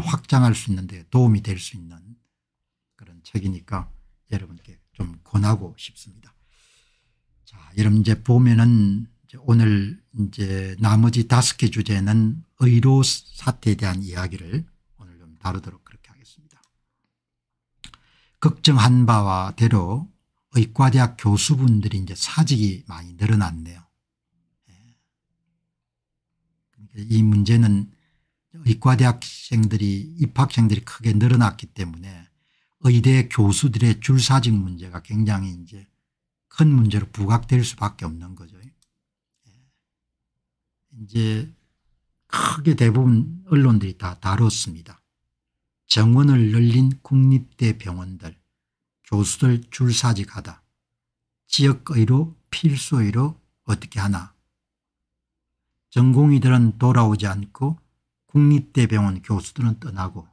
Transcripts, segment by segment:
확장할 수 있는데 도움이 될 수 있는 그런 책이니까 여러분께 좀 권하고 싶습니다. 자, 여러분 이제 보면은 이제 오늘 이제 나머지 다섯 개 주제는 의료 사태에 대한 이야기를 오늘 좀 다루도록 그렇게 하겠습니다. 걱정한 바와 대로 의과대학 교수분들이 이제 사직이 많이 늘어났네요. 예. 그러니까 이 문제는 의과대학생들이 입학생들이 크게 늘어났기 때문에 의대 교수들의 줄사직 문제가 굉장히 이제 큰 문제로 부각될 수밖에 없는 거죠. 예. 이제 크게 대부분 언론들이 다 다뤘습니다. 정원을 늘린 국립대 병원들, 교수들 줄사직하다. 지역의료 필수의료 어떻게 하나. 전공의들은 돌아오지 않고 국립대병원 교수들은 떠나고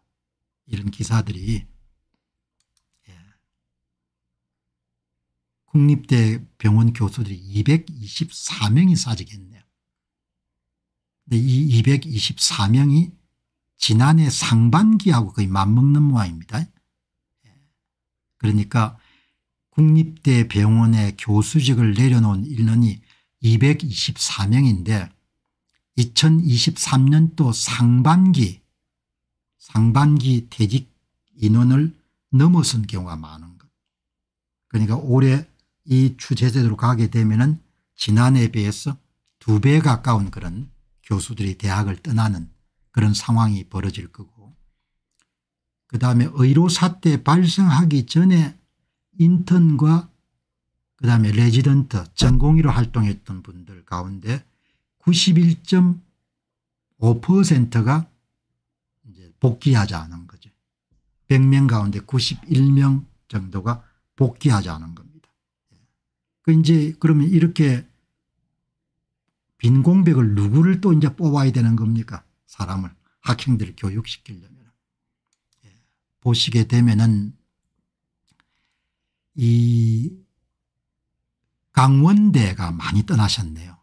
이런 기사들이 예. 국립대병원 교수들이 224명이 사직했네요. 근데 이 224명이 지난해 상반기하고 거의 맞먹는 모양입니다. 예. 그러니까 국립대병원의 교수직을 내려놓은 인원이 224명인데 2023년도 상반기 상반기 퇴직 인원을 넘어선 경우가 많은 것. 그러니까 올해 이추세제도로 가게 되면 은 지난해에 비해서 두 배 가까운 그런 교수들이 대학을 떠나는 그런 상황이 벌어질 거고 그다음에 의료 사태 발생하기 전에 인턴과 그다음에 레지던트 전공의로 활동했던 분들 가운데 91.5%가 복귀하지 않은 거죠. 100명 가운데 91명 정도가 복귀하지 않은 겁니다. 예. 그 이제 그러면 이렇게 빈 공백을 누구를 또 이제 뽑아야 되는 겁니까? 사람을 학생들을 교육시키려면 예. 보시게 되면은 이 강원대가 많이 떠나셨네요.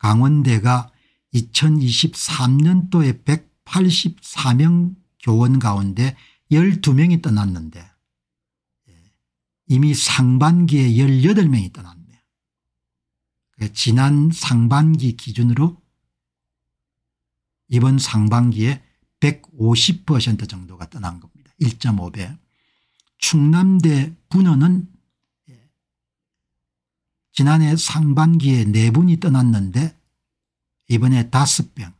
강원대가 2023년도에 184명 교원 가운데 12명이 떠났는데 예, 이미 상반기에 18명이 떠났네요. 그러니까 지난 상반기 기준으로 이번 상반기에 150% 정도가 떠난 겁니다. 1.5배. 충남대 분원은 지난해 상반기에 4분이 떠났는데 이번에 5병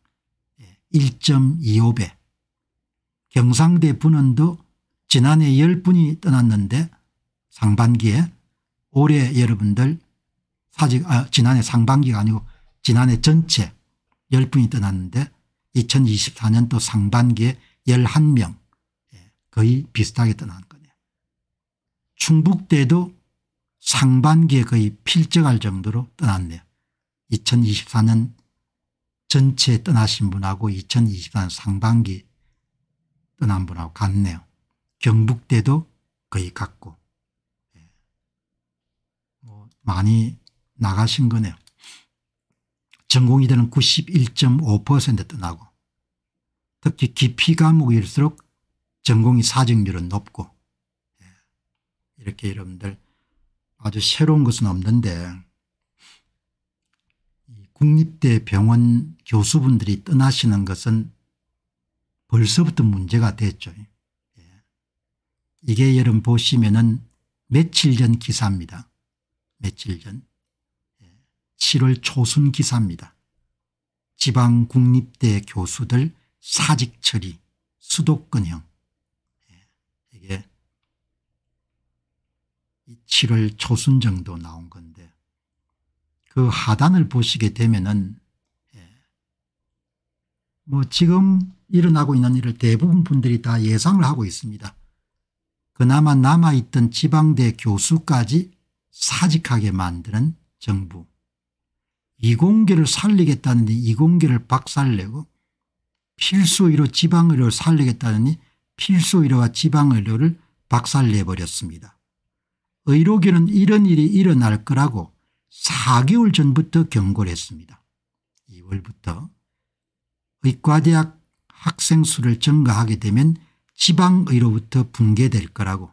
1.25배 예, 경상대 분원도 지난해 10분이 떠났는데 상반기에 올해 여러분들 사직 아, 지난해 상반기가 아니고 지난해 전체 10분이 떠났는데 2024년도 상반기에 11명 예, 거의 비슷하게 떠난 거네요. 충북대도 상반기에 거의 필적할 정도로 떠났네요. 2024년 전체 떠나신 분하고 2024년 상반기 떠난 분하고 같네요. 경북대도 거의 같고 예. 뭐 많이 나가신 거네요. 전공이대는91.5% 떠나고 특히 깊이 과목일수록 전공이 사정률은 높고 예. 이렇게 여러분들 아주 새로운 것은 없는데 국립대 병원 교수분들이 떠나시는 것은 벌써부터 문제가 됐죠. 예. 이게 여러분 보시면은 며칠 전 기사입니다. 며칠 전 7월 예. 초순 기사입니다. 지방 국립대 교수들 사직 처리 수도권형 7월 초순 정도 나온 건데 그 하단을 보시게 되면은 예. 뭐 지금 일어나고 있는 일을 대부분 분들이 다 예상을 하고 있습니다. 그나마 남아있던 지방대 교수까지 사직하게 만드는 정부. 이공계를 살리겠다는데 이공계를 박살내고 필수의료 지방의료를 살리겠다느니 필수의료와 지방의료를 박살내버렸습니다. 의료계는 이런 일이 일어날 거라고 4개월 전부터 경고를 했습니다. 2월부터 의과대학 학생 수를 증가하게 되면 지방의로부터 붕괴될 거라고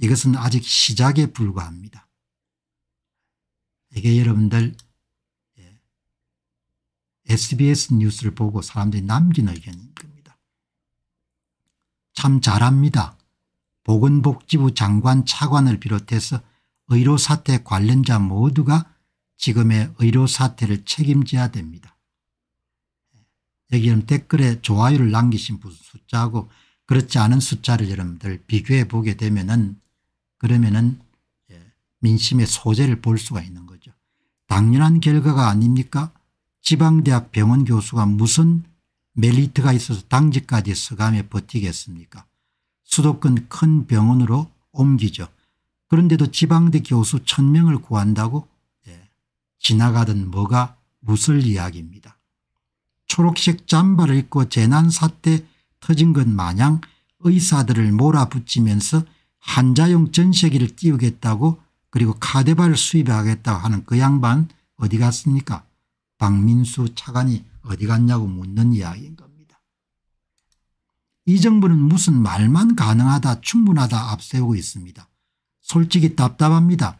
이것은 아직 시작에 불과합니다. 이게 여러분들 SBS 예, 뉴스를 보고 사람들이 남긴 의견인 겁니다. 참 잘합니다. 보건복지부 장관 차관을 비롯해서 의료사태 관련자 모두가 지금의 의료사태를 책임져야 됩니다. 여기는 댓글에 좋아요를 남기신 분 숫자하고 그렇지 않은 숫자를 여러분들 비교해 보게 되면은 그러면은 예, 민심의 소재를 볼 수가 있는 거죠. 당연한 결과가 아닙니까? 지방대학 병원 교수가 무슨 멜리트가 있어서 당직까지 서감에 버티겠습니까? 수도권 큰 병원으로 옮기죠. 그런데도 지방대 교수 1000명을 구한다고 예, 지나가던 뭐가 무슬 이야기입니다. 초록색 잠바를 입고 재난사태 터진 것 마냥 의사들을 몰아붙이면서 한자용 전세기를 띄우겠다고 그리고 카데바를 수입하겠다고 하는 그 양반 어디 갔습니까? 박민수 차관이 어디 갔냐고 묻는 이야기인 가이 정부는 무슨 말만 가능하다 충분하다 앞세우고 있습니다. 솔직히 답답합니다.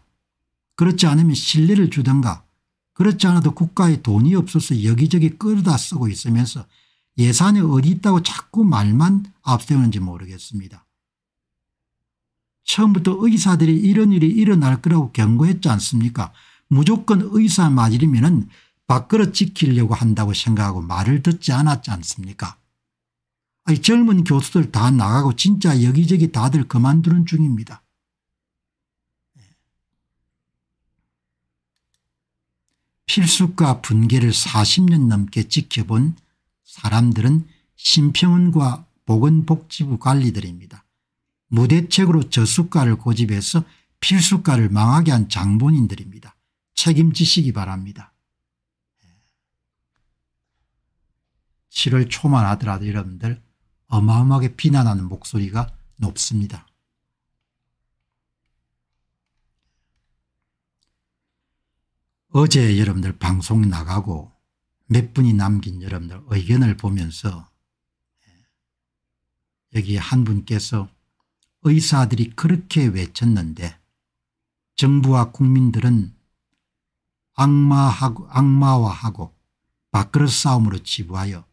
그렇지 않으면 신뢰를 주던가 그렇지 않아도 국가에 돈이 없어서 여기저기 끌어다 쓰고 있으면서 예산이 어디 있다고 자꾸 말만 앞세우는지 모르겠습니다. 처음부터 의사들이 이런 일이 일어날 거라고 경고했지 않습니까 무조건 의사 맞으려면 밥그릇 지키려고 한다고 생각하고 말을 듣지 않았지 않습니까 젊은 교수들 다 나가고 진짜 여기저기 다들 그만두는 중입니다. 예. 필수과 분계를 40년 넘게 지켜본 사람들은 심평원과 보건복지부 관리들입니다. 무대책으로 저수가를 고집해서 필수가를 망하게 한 장본인들입니다. 책임지시기 바랍니다. 7월 예. 초만 하더라도 여러분들 어마어마하게 비난하는 목소리가 높습니다. 어제 여러분들 방송 나가고 몇 분이 남긴 여러분들 의견을 보면서 여기 한 분께서 의사들이 그렇게 외쳤는데 정부와 국민들은 악마하고, 악마와하고 밥그릇 싸움으로 치부하여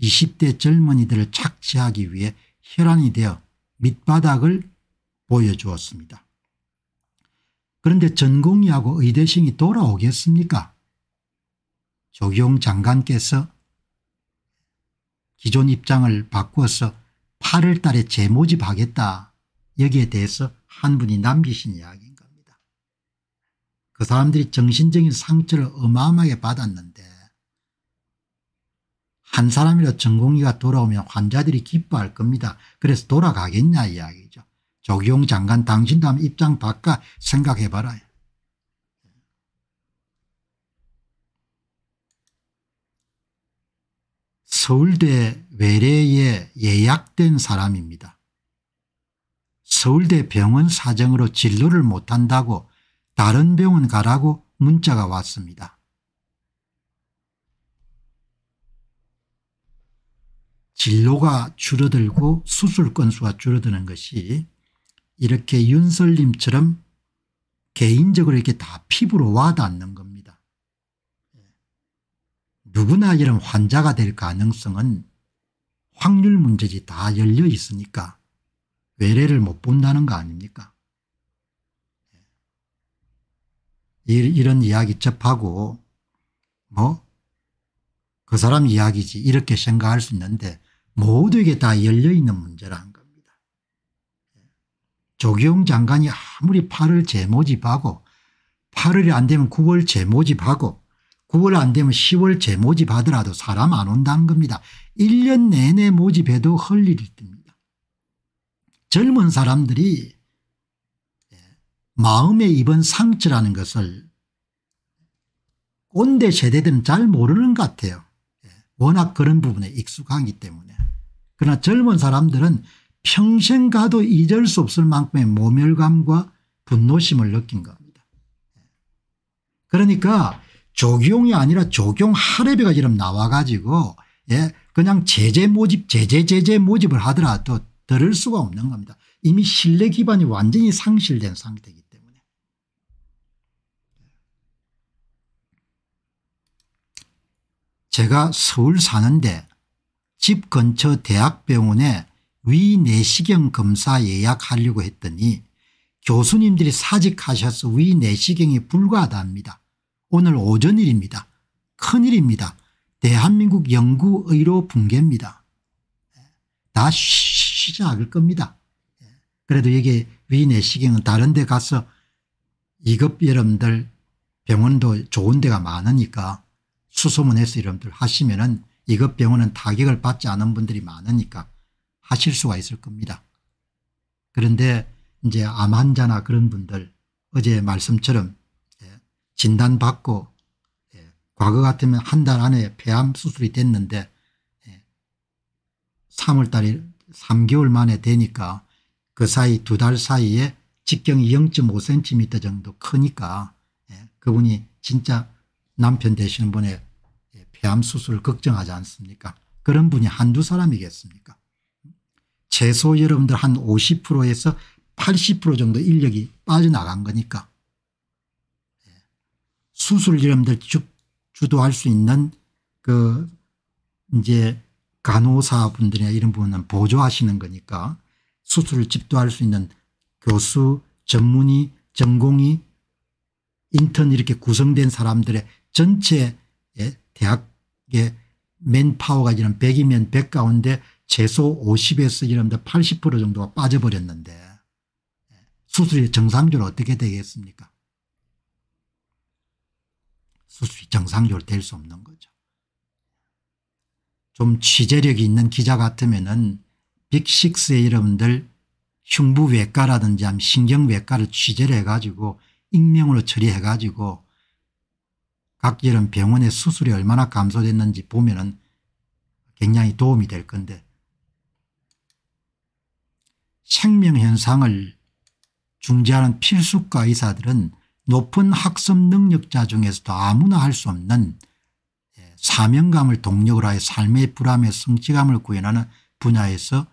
20대 젊은이들을 착취하기 위해 혈안이 되어 밑바닥을 보여주었습니다. 그런데 전공의하고 의대생이 돌아오겠습니까? 조경 장관께서 기존 입장을 바꾸어서 8월 달에 재모집하겠다 여기에 대해서 한 분이 남기신 이야기인 겁니다. 그 사람들이 정신적인 상처를 어마어마하게 받았는데 한 사람이라 전공의가 돌아오면 환자들이 기뻐할 겁니다. 그래서 돌아가겠냐 이야기죠. 조기용 장관 당신도 한번 입장 바꿔 생각해봐라. 서울대 외래에 예약된 사람입니다. 서울대 병원 사정으로 진료를 못한다고 다른 병원 가라고 문자가 왔습니다. 진로가 줄어들고 수술 건수가 줄어드는 것이 이렇게 윤설님처럼 개인적으로 이렇게 다 피부로 와닿는 겁니다. 예. 누구나 이런 환자가 될 가능성은 확률 문제지 다 열려 있으니까 외래를 못 본다는 거 아닙니까? 예. 이런 이야기 접하고 뭐 그 사람 이야기지 이렇게 생각할 수 있는데 모두에게 다 열려있는 문제라는 겁니다. 조경 장관이 아무리 8월 재모집하고 8월이 안 되면 9월 재모집하고 9월 안 되면 10월 재모집하더라도 사람 안 온다는 겁니다. 1년 내내 모집해도 헐 일이 뜹니다. 젊은 사람들이 예, 마음에 입은 상처라는 것을 꼰대 세대들은 잘 모르는 것 같아요. 예, 워낙 그런 부분에 익숙하기 때문에. 그러나 젊은 사람들은 평생 가도 잊을 수 없을 만큼의 모멸감과 분노심을 느낀 겁니다. 그러니까 조경이 아니라 조경 하레비가 지금 나와가지고 예 그냥 제재 모집 제재 제재 모집을 하더라도 들을 수가 없는 겁니다. 이미 신뢰 기반이 완전히 상실된 상태이기 때문에. 제가 서울 사는데 집 근처 대학병원에 위내시경 검사 예약하려고 했더니 교수님들이 사직하셔서 위내시경이 불가하답니다. 오늘 오전 일입니다. 큰일입니다. 대한민국 연구의료 붕괴입니다. 예, 다 쉬지 않을 겁니다. 예, 그래도 이게 위내시경은 다른 데 가서 이급 여러분들 병원도 좋은 데가 많으니까 수소문해서 여러분들 하시면 은 이것 병원은 타격을 받지 않은 분들이 많으니까 하실 수가 있을 겁니다. 그런데 이제 암 환자나 그런 분들 어제 말씀처럼 예, 진단받고 예, 과거 같으면 한 달 안에 폐암 수술이 됐는데 3월달에 예, 3개월 만에 되니까 그 사이 두 달 사이에 직경이 0.5cm 정도 크니까 그분이 진짜 남편 되시는 분의 폐암 수술을 걱정하지 않습니까? 그런 분이 한두 사람이겠습니까? 최소 여러분들 한 50%에서 80% 정도 인력이 빠져나간 거니까 예. 수술 여러분들 주, 주도할 수 있는 그 이제 간호사분들이나 이런 분은 보조하시는 거니까 수술을 집도할 수 있는 교수 전문의 전공이 인턴 이렇게 구성된 사람들의 전체 예, 대학의 맨파워가 지금 100이면 100 가운데 최소 50에서 이랍니다. 80% 정도가 빠져버렸는데 수술이 정상적으로 어떻게 되겠습니까? 수술이 정상적으로 될 수 없는 거죠. 좀 취재력이 있는 기자 같으면은 빅식스의 여러분들 흉부외과라든지 신경외과를 취재를 해가지고 익명으로 처리해가지고 각기열 병원의 수술이 얼마나 감소됐는지 보면 은 굉장히 도움이 될 건데 생명현상을 중재하는 필수과 의사들은 높은 학습 능력자 중에서도 아무나 할 수 없는 예, 사명감을 동력으로 하여 삶의 불함의 성취감을 구현하는 분야에서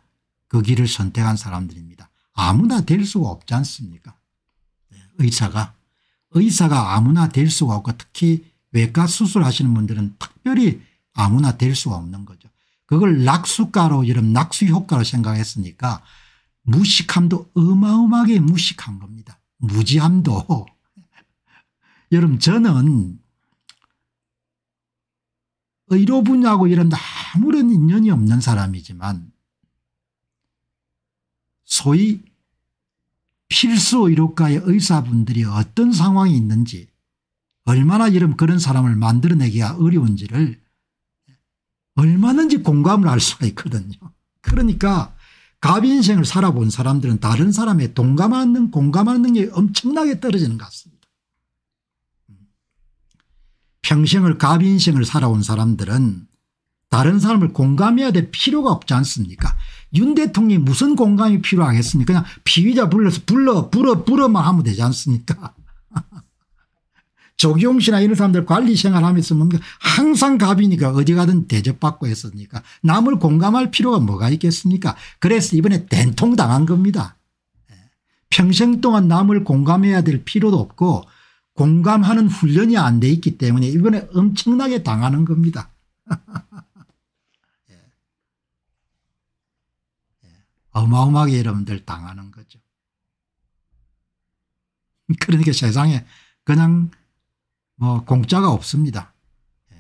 그 길을 선택한 사람들입니다. 아무나 될 수가 없지 않습니까 예, 의사가 의사가 아무나 될 수가 없고 특히 외과 수술하시는 분들은 특별히 아무나 될 수가 없는 거죠. 그걸 낙수가로 이런 낙수효과로 생각했으니까 무식함도 어마어마하게 무식한 겁니다. 무지함도. 여러분 저는 의료 분야하고 이런 데 아무런 인연이 없는 사람이지만 소위 필수 의료과의 의사분들이 어떤 상황이 있는지 얼마나 이런 그런 사람을 만들어내기가 어려운지를 얼마든지 공감을 할 수가 있거든요. 그러니까 갑 인생을 살아본 사람들은 다른 사람의 동감하는 공감하는 능력이 엄청나게 떨어지는 것 같습니다. 평생을 갑 인생을 살아온 사람들은 다른 사람을 공감해야 될 필요가 없지 않습니까 윤 대통령이 무슨 공감이 필요하겠습니까 그냥 피의자 불러서 불러 불어 불어만 하면 되지 않습니까 조경 씨나 이런 사람들 관리 생활하면서 뭔가 항상 갑이니까 어디 가든 대접받고 했으니까 남을 공감할 필요가 뭐가 있겠습니까 그래서 이번에 된통 당한 겁니다. 예. 평생 동안 남을 공감해야 될 필요도 없고 공감하는 훈련이 안 돼 있기 때문에 이번에 엄청나게 당하는 겁니다. 예. 예. 어마어마하게 여러분들 당하는 거죠. 그러니까 세상에 그냥 뭐 공짜가 없습니다. 예.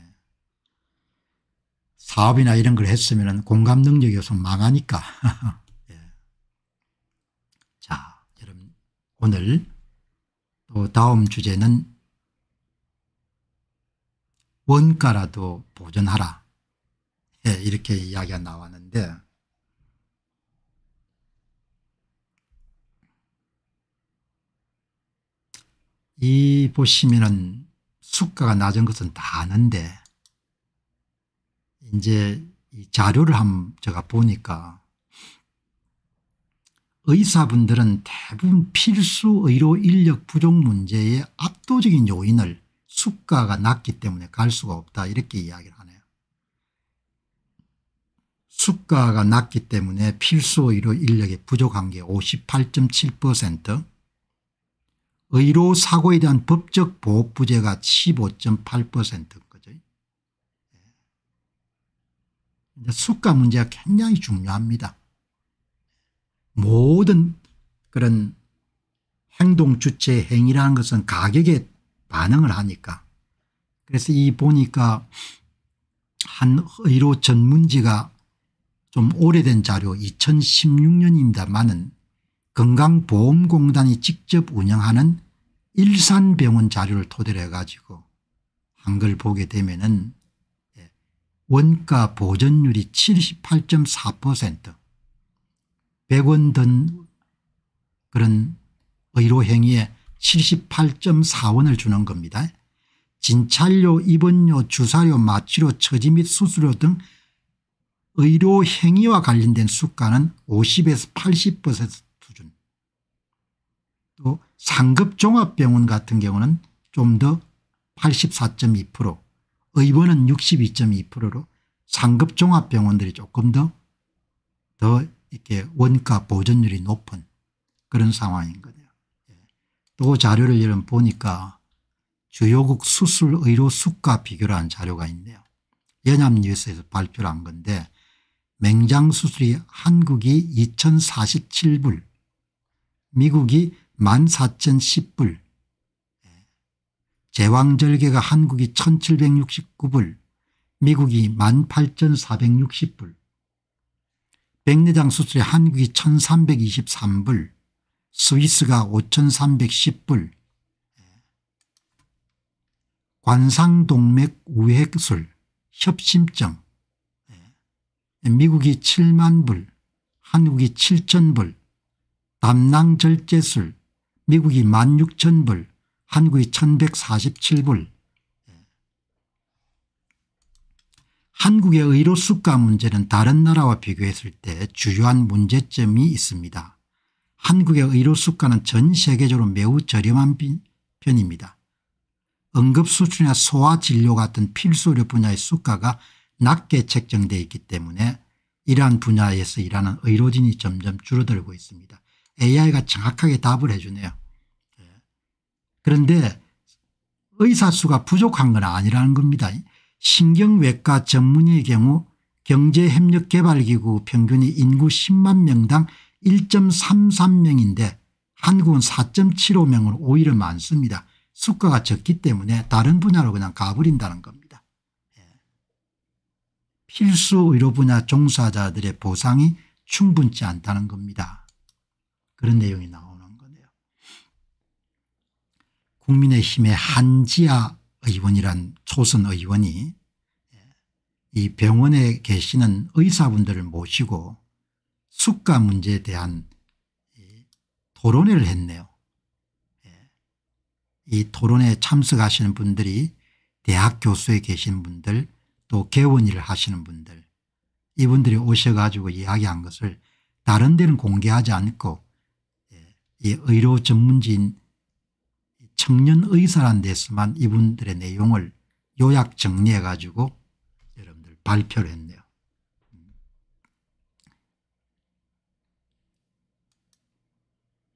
사업이나 이런 걸 했으면 공감 능력이 없으면 망하니까. 예. 자, 여러분 오늘 또 다음 주제는 원가라도 보존하라 예, 이렇게 이야기가 나왔는데 이 보시면은 수가가 낮은 것은 다 아는데 이제 자료를 한 제가 보니까 의사분들은 대부분 필수 의료 인력 부족 문제의 압도적인 요인을 수가가 낮기 때문에 갈 수가 없다 이렇게 이야기를 하네요. 수가가 낮기 때문에 필수 의료 인력이 부족한 게58.7% 의료 사고에 대한 법적 보호 부재가 15.8%인 거죠. 수가 문제가 굉장히 중요합니다. 모든 그런 행동 주체 행위라는 것은 가격에 반응을 하니까 그래서 이 보니까 한 의료 전문지가 좀 오래된 자료 2016년입니다만은 건강보험공단이 직접 운영하는 일산병원 자료를 토대로 해가지고 한글 보게 되면은 예, 원가 보전율이 78.4% 100원 든 그런 의료행위에 78.4원을 주는 겁니다. 진찰료 입원료 주사료 마취료 처지 및 수수료 등 의료 행위와 관련된 수가는 50에서 80%또 상급종합병원 같은 경우는 좀 더 84.2% 의원은 62.2%로 상급종합병원들이 조금 더, 더 이렇게 원가 보전율이 높은 그런 상황인 거네요. 예. 또 자료를 이런 보니까 주요국 수술의료 수가 비교를 한 자료가 있네요. 연합뉴스에서 발표를 한 건데 맹장수술이 한국이 2047불 미국이 14,010불 제왕절개가 한국이 1769불 미국이 18,460불 백내장 수술에 한국이 1323불 스위스가 5310불 관상동맥 우회술 협심증 미국이 7만불 한국이 7천불 담낭절제술 미국이 16,000불 한국이 1147불 한국의 의료 수가 문제는 다른 나라와 비교했을 때 주요한 문제점이 있습니다. 한국의 의료 수가는 전 세계적으로 매우 저렴한 편입니다. 응급수술이나 소화진료 같은 필수 료 분야의 수가가 낮게 책정되어 있기 때문에 이러한 분야에서 일하는 의료진이 점점 줄어들고 있습니다. AI가 정확하게 답을 해 주네요. 예. 그런데 의사 수가 부족한 건 아니라는 겁니다. 신경외과 전문의의 경우 경제협력개발기구 평균이 인구 10만 명당 1.33명인데 한국은 4.75명으로 오히려 많습니다. 수가가 적기 때문에 다른 분야로 그냥 가버린다는 겁니다. 예. 필수 의료 분야 종사자들의 보상이 충분치 않다는 겁니다. 그런 내용이 나오는 거네요. 국민의힘의 한지아 의원이란 초선 의원이 예, 이 병원에 계시는 의사분들을 모시고 숙가 문제에 대한 토론회를 했네요. 예, 이 토론회에 참석하시는 분들이 대학 교수에 계신 분들 또 개원 일을 하시는 분들 이분들이 오셔가지고 이야기한 것을 다른 데는 공개하지 않고 이 의료 전문지인 청년 의사란 데서만 이분들의 내용을 요약 정리해 가지고 여러분들 발표를 했네요.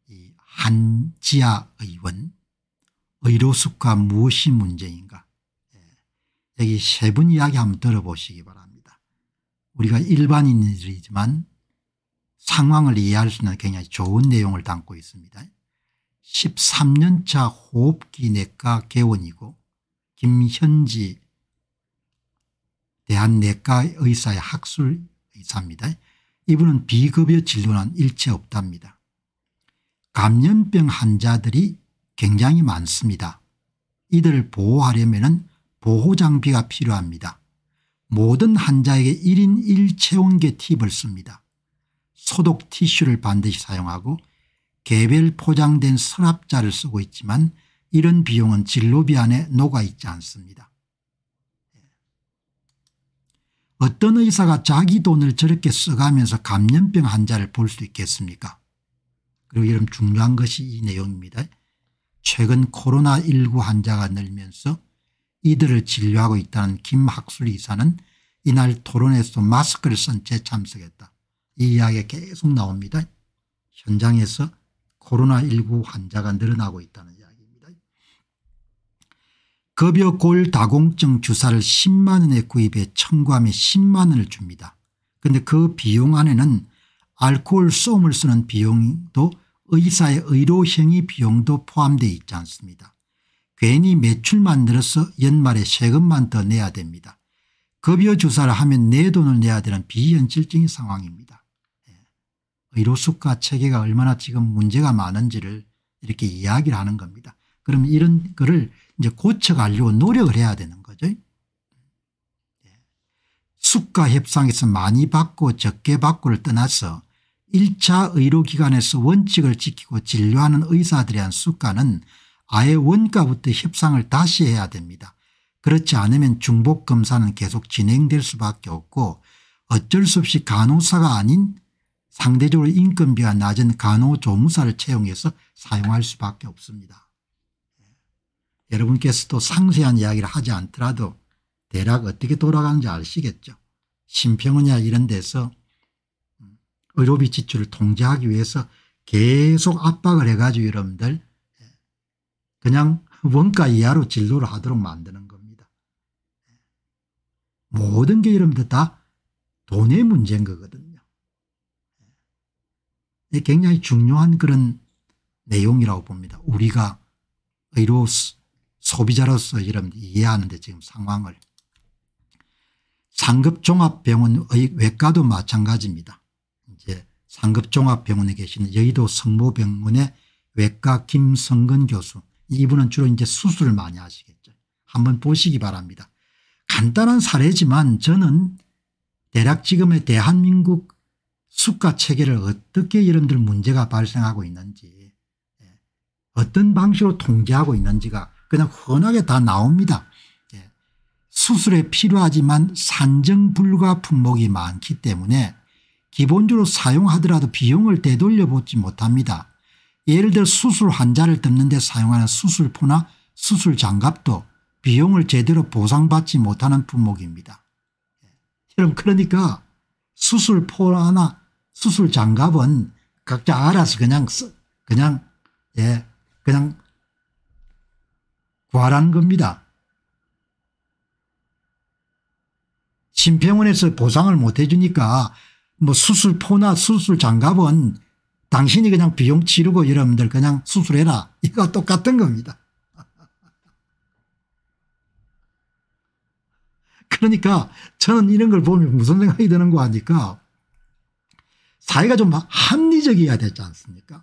이 한지아 의원 의료숙과 무엇이 문제인가 예, 여기 세 분 이야기 한번 들어보시기 바랍니다. 우리가 일반인이지만 상황을 이해할 수 있는 굉장히 좋은 내용을 담고 있습니다. 13년차 호흡기 내과 개원이고 김현지 대한내과 의사의 학술 의사입니다. 이분은 비급여 진료는 일체 없답니다. 감염병 환자들이 굉장히 많습니다. 이들을 보호하려면 보호장비가 필요합니다. 모든 환자에게 1인 1체온계 팁을 씁니다. 소독 티슈를 반드시 사용하고 개별 포장된 서랍자를 쓰고 있지만 이런 비용은 진로비 안에 녹아 있지 않습니다. 예. 어떤 의사가 자기 돈을 저렇게 써가면서 감염병 환자를 볼 수 있겠습니까 그리고 이런 중요한 것이 이 내용입니다. 최근 코로나19 환자가 늘면서 이들을 진료하고 있다는 김학술 의사는 이날 토론에서 마스크를 쓴채 참석했다. 이 이야기가 계속 나옵니다. 현장에서 코로나19 환자가 늘어나고 있다는 이야기입니다. 급여골 다공증 주사를 10만 원에 구입해 청구하면 10만 원을 줍니다. 그런데 그 비용 안에는 알코올 쏨을 쓰는 비용도 의사의 의료행위 비용도 포함되어 있지 않습니다. 괜히 매출만 늘어서 연말에 세금만 더 내야 됩니다. 급여 주사를 하면 내 돈을 내야 되는 비현실적인 상황입니다. 의료수가 체계가 얼마나 지금 문제가 많은지를 이렇게 이야기를 하는 겁니다. 그럼 이런 거를 이제 고쳐가려고 노력을 해야 되는 거죠. 예. 수가 협상에서 많이 받고 적게 받고를 떠나서 1차 의료기관에서 원칙을 지키고 진료하는 의사들에 한 수가는 아예 원가부터 협상을 다시 해야 됩니다. 그렇지 않으면 중복 검사는 계속 진행될 수밖에 없고 어쩔 수 없이 간호사가 아닌 상대적으로 인건비가 낮은 간호조무사를 채용해서 사용할 수밖에 없습니다. 예. 여러분께서도 상세한 이야기를 하지 않더라도 대략 어떻게 돌아가는지 아시겠죠. 심평원이나 이런 데서 의료비 지출을 통제하기 위해서 계속 압박을 해가지고 여러분들 예. 그냥 원가 이하로 진료를 하도록 만드는 겁니다. 예. 모든 게 여러분들 다 돈의 문제인 거거든요. 네, 굉장히 중요한 그런 내용이라고 봅니다. 우리가 의료 소비자로서 여러분 이해하는데 지금 상황을. 상급종합병원의 외과도 마찬가지입니다. 이제 상급종합병원에 계시는 여의도 성모병원의 외과 김성근 교수 이분은 주로 이제 수술을 많이 하시겠죠. 한번 보시기 바랍니다. 간단한 사례지만 저는 대략 지금의 대한민국 수가 체계를 어떻게 여러분들 문제가 발생하고 있는지 예, 어떤 방식으로 통제하고 있는지가 그냥 흔하게다 나옵니다. 예, 수술에 필요하지만 산정 불가 품목이 많기 때문에 기본적으로 사용하더라도 비용을 되돌려 보지 못합니다. 예를 들어 수술 환자를 돕는데 사용하는 수술포나 수술 장갑도 비용을 제대로 보상받지 못하는 품목입니다. 여러분 예, 그러니까 수술포나 수술 장갑은 각자 알아서 그냥 그냥 예 그냥 구하라는 겁니다. 심평원에서 보상을 못 해주니까 뭐 수술포나 수술 장갑은 당신이 그냥 비용 치르고 여러분들 그냥 수술해라 이거 똑같은 겁니다. 그러니까 저는 이런 걸 보면 무슨 생각이 드는 거 아니까 사회가 좀 합리적이어야 되지 않습니까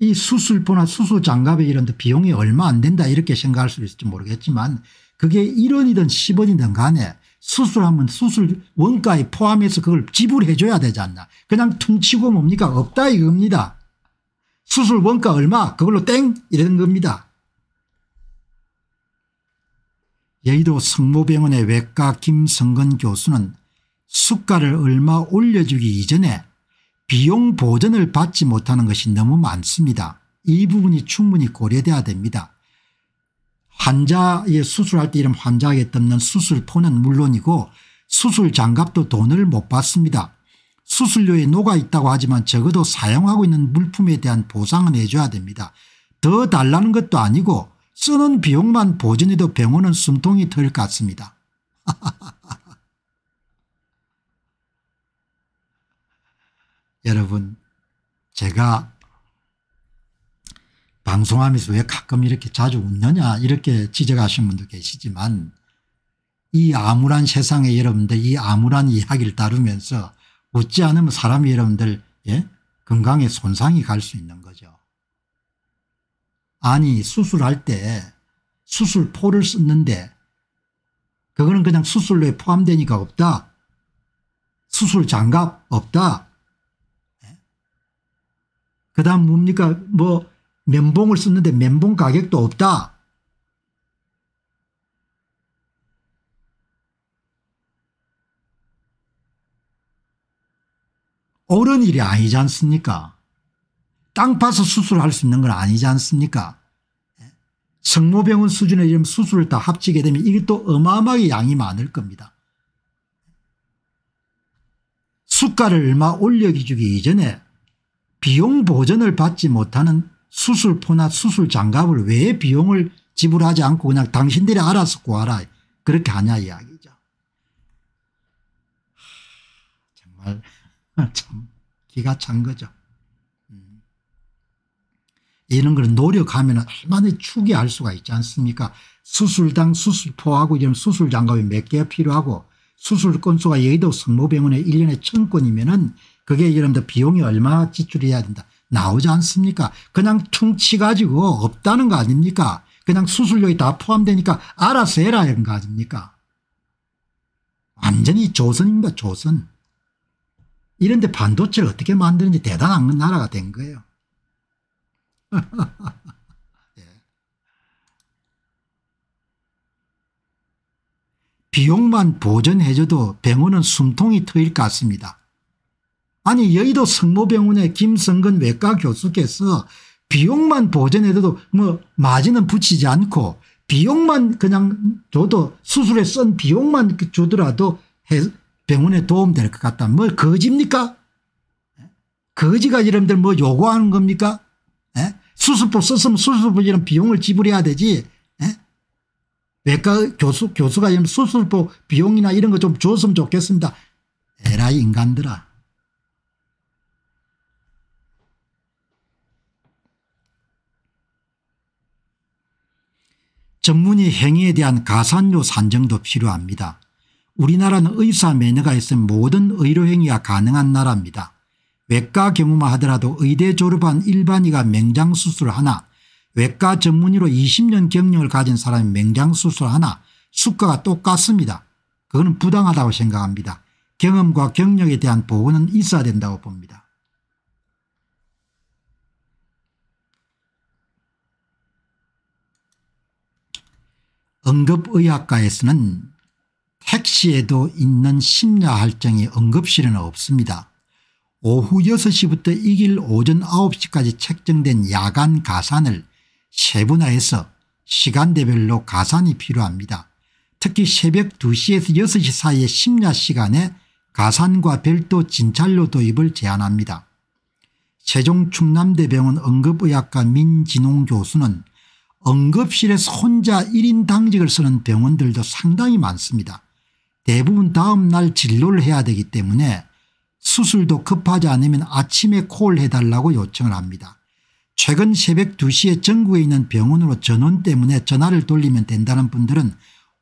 이 수술포나 수술장갑에 이런 데 비용이 얼마 안 된다 이렇게 생각할 수 있을지 모르겠지만 그게 1원이든 10원이든 간에 수술하면 수술 원가에 포함해서 그걸 지불해 줘야 되지 않나 그냥 퉁치고 뭡니까 없다 이겁니다. 수술 원가 얼마 그걸로 땡 이러는 겁니다. 여의도 성모병원의 외과 김성근 교수는 수가를 얼마 올려주기 이전에 비용 보전을 받지 못하는 것이 너무 많습니다. 이 부분이 충분히 고려돼야 됩니다. 환자의 수술할 때 이런 환자에게 뜯는 수술포는 물론이고 수술 장갑도 돈을 못 받습니다. 수술료에 녹아 있다고 하지만 적어도 사용하고 있는 물품에 대한 보상은 해줘야 됩니다. 더 달라는 것도 아니고 쓰는 비용만 보전해도 병원은 숨통이 덜 같습니다. 여러분 제가 방송하면서 왜 가끔 이렇게 자주 웃느냐 이렇게 지적하신 분도 계시지만 이 암울한 세상에 여러분들 이 암울한 이야기를 다루면서 웃지 않으면 사람이 여러분들 예? 건강에 손상이 갈 수 있는 거죠. 아니 수술할 때 수술포를 썼는데 그거는 그냥 수술로에 포함되니까 없다. 수술 장갑 없다. 그 다음 뭡니까 뭐 면봉을 썼는데 면봉 가격도 없다. 옳은 일이 아니지 않습니까? 땅 파서 수술할 수 있는 건 아니지 않습니까? 성모병원 수준의 이런 수술을 다 합치게 되면 이것도 어마어마하게 양이 많을 겁니다. 수가를 얼마 올려주기 이전에 비용 보전을 받지 못하는 수술포나 수술 장갑을 왜 비용을 지불하지 않고 그냥 당신들이 알아서 구하라 그렇게 하냐 이야기죠. 정말 참 기가 찬 거죠. 음. 이런 걸 노력하면 얼마나 축이 알 수가 있지 않습니까 수술당 수술포하고 이런 수술장갑이 몇 개가 필요하고 수술 건수가 여의도 성모병원에 1년에 천건이면 그게 이른바 비용이 얼마 지출해야 된다. 나오지 않습니까? 그냥 퉁치 가지고 없다는 거 아닙니까? 그냥 수술료에 다 포함되니까 알아서 해라 이런 거 아닙니까? 완전히 조선입니다. 조선. 이런데 반도체를 어떻게 만드는지 대단한 나라가 된 거예요. 예. 비용만 보전해줘도 병원은 숨통이 트일 것 같습니다. 아니 여의도 성모병원의 김성근 외과 교수께서 비용만 보전해도 뭐 마진은 붙이지 않고 비용만 그냥 줘도 수술에 쓴 비용만 주더라도 병원에 도움될 것 같다. 뭘 뭐 거짓입니까? 예? 거지가 이름들 뭐 요구하는 겁니까? 에? 예? 수술부 썼으면 수술부 이런 비용을 지불해야 되지. 에? 예? 외과 교수, 교수가 이런 수술부 비용이나 이런 거 좀 줬으면 좋겠습니다. 에라이 인간들아. 전문의 행위에 대한 가산료 산정도 필요합니다. 우리나라는 의사 매너가 있으면 모든 의료 행위가 가능한 나라입니다. 외과 경우만 하더라도 의대 졸업한 일반의가 맹장수술 하나 외과 전문의로 20년 경력을 가진 사람이 맹장수술 하나 수가가 똑같습니다. 그건 부당하다고 생각합니다. 경험과 경력에 대한 보호는 있어야 된다고 봅니다. 응급의학과에서는 택시에도 있는 심야할증이 응급실에는 없습니다. 오후 6시부터 이길 오전 9시까지 책정된 야간 가산을 세분화해서 시간대별로 가산이 필요합니다. 특히 새벽 2시에서 6시 사이의 심야 시간에 가산과 별도 진찰로 도입을 제안합니다. 세종충남대병원 응급의학과 민진홍 교수는 응급실에서 혼자 1인 당직을 쓰는 병원들도 상당히 많습니다. 대부분 다음 날 진료를 해야 되기 때문에 수술도 급하지 않으면 아침에 콜 해달라고 요청을 합니다. 최근 새벽 2시에 전국에 있는 병원으로 전원 때문에 전화를 돌리면 된다는 분들은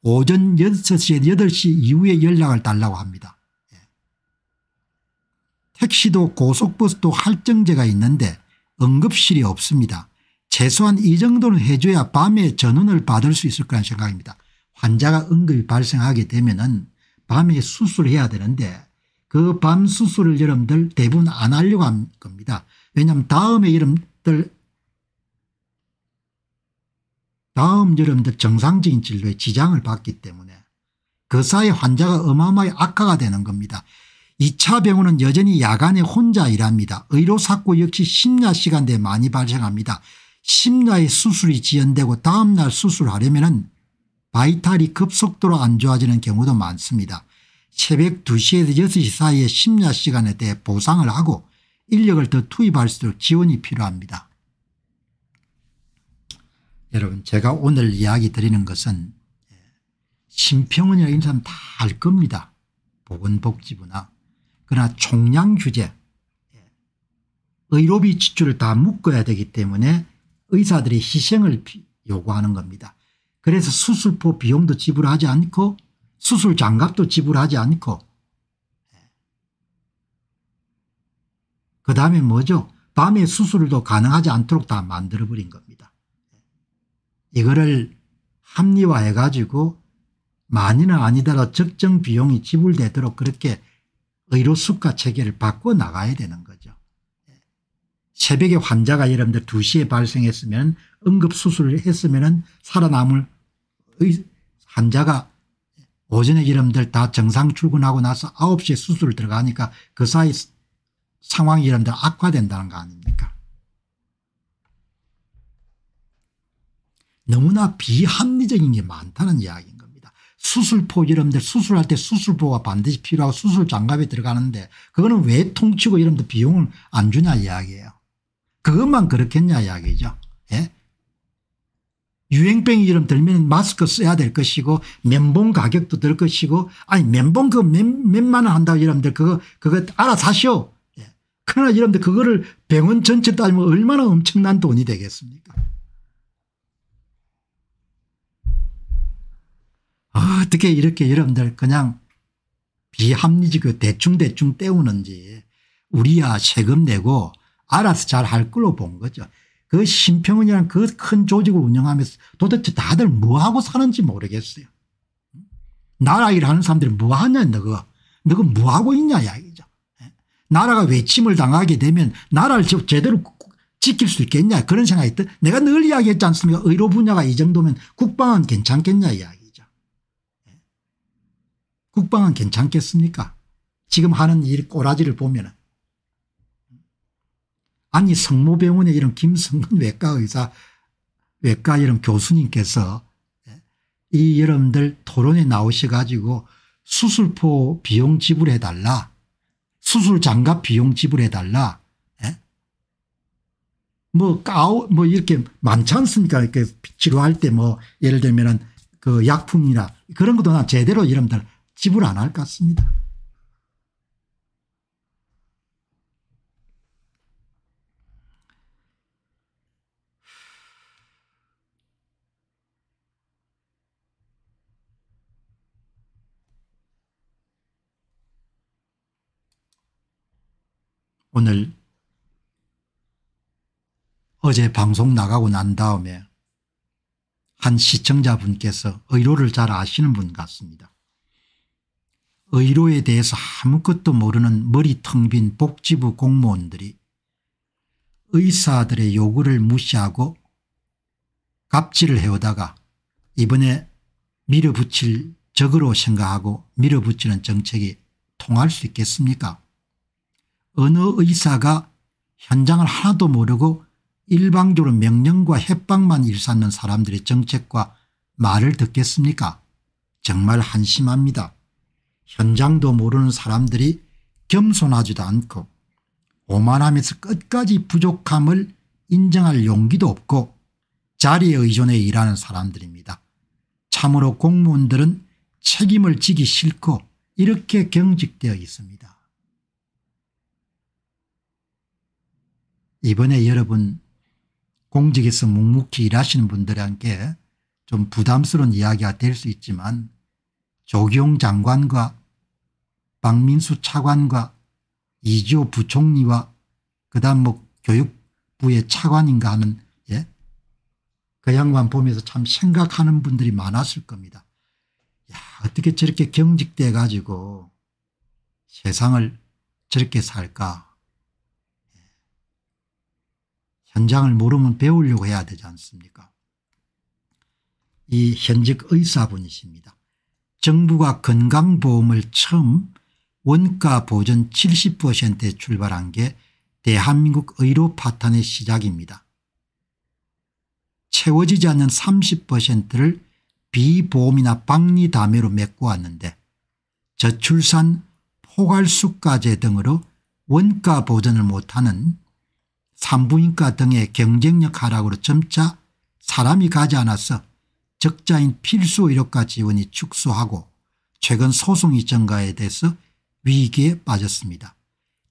오전 6시에 8시 이후에 연락을 달라고 합니다. 예. 택시도 고속버스도 할증제가 있는데 응급실이 없습니다. 최소한 이 정도는 해줘야 밤에 전원을 받을 수 있을 거는 생각입니다. 환자가 응급이 발생하게 되면 은 밤에 수술해야 되는데 그 밤 수술을 여러분들 대부분 안 하려고 한 겁니다. 왜냐하면 다음에 여러분들 다음 여러분들 정상적인 진료에 지장을 받기 때문에 그 사이 환자가 어마어마하게 악화가 되는 겁니다. 2차 병원은 여전히 야간에 혼자 일합니다. 의료사고 역시 심야 시간대에 많이 발생합니다. 심야의 수술이 지연되고 다음날 수술하려면 바이탈이 급속도로 안 좋아지는 경우도 많습니다. 새벽 2시에서 6시 사이에 심야 시간에 대해 보상을 하고 인력을 더 투입할수록 지원이 필요합니다. 여러분 제가 오늘 이야기 드리는 것은 심평원이나 이 사람 다알 겁니다. 보건복지부나 그러나 총량 규제 예, 의료비 지출을 다 묶어야 되기 때문에 의사들의 희생을 요구하는 겁니다. 그래서 수술포 비용도 지불하지 않고 수술 장갑도 지불하지 않고 그 다음에 뭐죠? 밤에 수술도 가능하지 않도록 다 만들어버린 겁니다. 이거를 합리화해 가지고 많이는 아니더라도 적정 비용이 지불되도록 그렇게 의료수가 체계를 바꿔 나가야 되는 거죠. 새벽에 환자가 여러분들 2시에 발생했으면 응급수술을 했으면 살아남을 환자가 오전에 여러분들 다 정상 출근하고 나서 9시에 수술 들어가니까 그 사이 상황이 여러분들 악화된다는 거 아닙니까 너무나 비합리적인 게 많다는 이야기인 겁니다. 수술포 여러분들 수술할 때 수술포가 반드시 필요하고 수술 장갑이 들어가는데 그거는 왜 통치고 여러분들 비용을 안 주냐 이야기예요. 그것만 그렇겠냐 이야기죠. 예? 유행병이 이름 들면 마스크 써야 될 것이고 면봉 가격도 들 것이고 아니 면봉 그 몇만 원 한다고 여러분들 그거 그거 알아서 하시오. 예. 그러나 여러분들 그거를 병원 전체 따지면 얼마나 엄청난 돈이 되겠습니까 어떻게 이렇게 여러분들 그냥 비합리적 대충대충 때우는지 우리야 세금 내고 알아서 잘 할 걸로 본 거죠. 그심평원이라그큰 조직을 운영하면서 도대체 다들 뭐하고 사는지 모르겠어요. 나라 일하는 사람들이 뭐하냐 너가 너가 뭐 뭐하고 있냐 이야기죠. 나라가 외침을 당하게 되면 나라를 제대로 지킬 수 있겠냐 그런 생각이 든 내가 늘 이야기했지 않습니까 의료 분야가 이 정도면 국방은 괜찮겠냐 이야기죠. 예. 국방은 괜찮겠습니까 지금 하는 일 꼬라지를 보면 아니 성모병원에 이런 김성근 외과 의사 외과 이런 교수님께서 예, 이 여러분들 토론에 나오셔가지고 수술포 비용 지불해달라 수술 장갑 비용 지불해달라 예? 뭐 까오 뭐 이렇게 많지 않습니까 이렇게 치료할 때 뭐 예를 들면은 그 약품이나 그런 것도 난 제대로 이러분들 지불 안 할 것 같습니다. 오늘 어제 방송 나가고 난 다음에 한 시청자분께서 의료를 잘 아시는 분 같습니다. 의료에 대해서 아무것도 모르는 머리 텅 빈 복지부 공무원들이 의사들의 요구를 무시하고 갑질을 해오다가 이번에 밀어붙일 적으로 생각하고 밀어붙이는 정책이 통할 수 있겠습니까 어느 의사가 현장을 하나도 모르고 일방적으로 명령과 협박만 일삼는 사람들의 정책과 말을 듣겠습니까 정말 한심합니다. 현장도 모르는 사람들이 겸손하지도 않고 오만하면서 끝까지 부족함을 인정할 용기도 없고 자리에 의존해 일하는 사람들입니다. 참으로 공무원들은 책임을 지기 싫고 이렇게 경직되어 있습니다. 이번에 여러분 공직에서 묵묵히 일하시는 분들한테 좀 부담스러운 이야기가 될 수 있지만 조경 장관과 박민수 차관과 이지호 부총리와 그다음 뭐 교육부의 차관인가 하는 예? 그 양반 보면서 참 생각하는 분들이 많았을 겁니다. 야 어떻게 저렇게 경직돼 가지고 세상을 저렇게 살까 현장을 모르면 배우려고 해야 되지 않습니까 이 현직 의사분이십니다. 정부가 건강보험을 처음 원가 보전 70%에 출발한 게 대한민국 의료 파탄의 시작입니다. 채워지지 않는 30%를 비보험이나 박리담회로 메꿔왔는데 저출산 포괄수가제 등으로 원가 보전을 못하는 산부인과 등의 경쟁력 하락으로 점차 사람이 가지 않아서 적자인 필수의료과 지원이 축소하고 최근 소송이 증가에 대해서 위기에 빠졌습니다.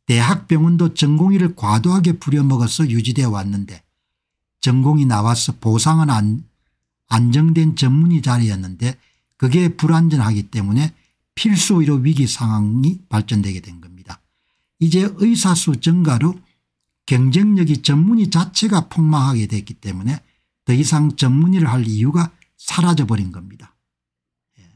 대학병원도 전공의를 과도하게 부려먹어서 유지되어 왔는데 전공이 나와서 보상은 안, 안정된 전문의 자리였는데 그게 불안전하기 때문에 필수의료 위기 상황이 발전되게 된 겁니다. 이제 의사수 증가로 경쟁력이 전문의 자체가 폭망하게 됐기 때문에 더 이상 전문의를 할 이유가 사라져버린 겁니다. 예.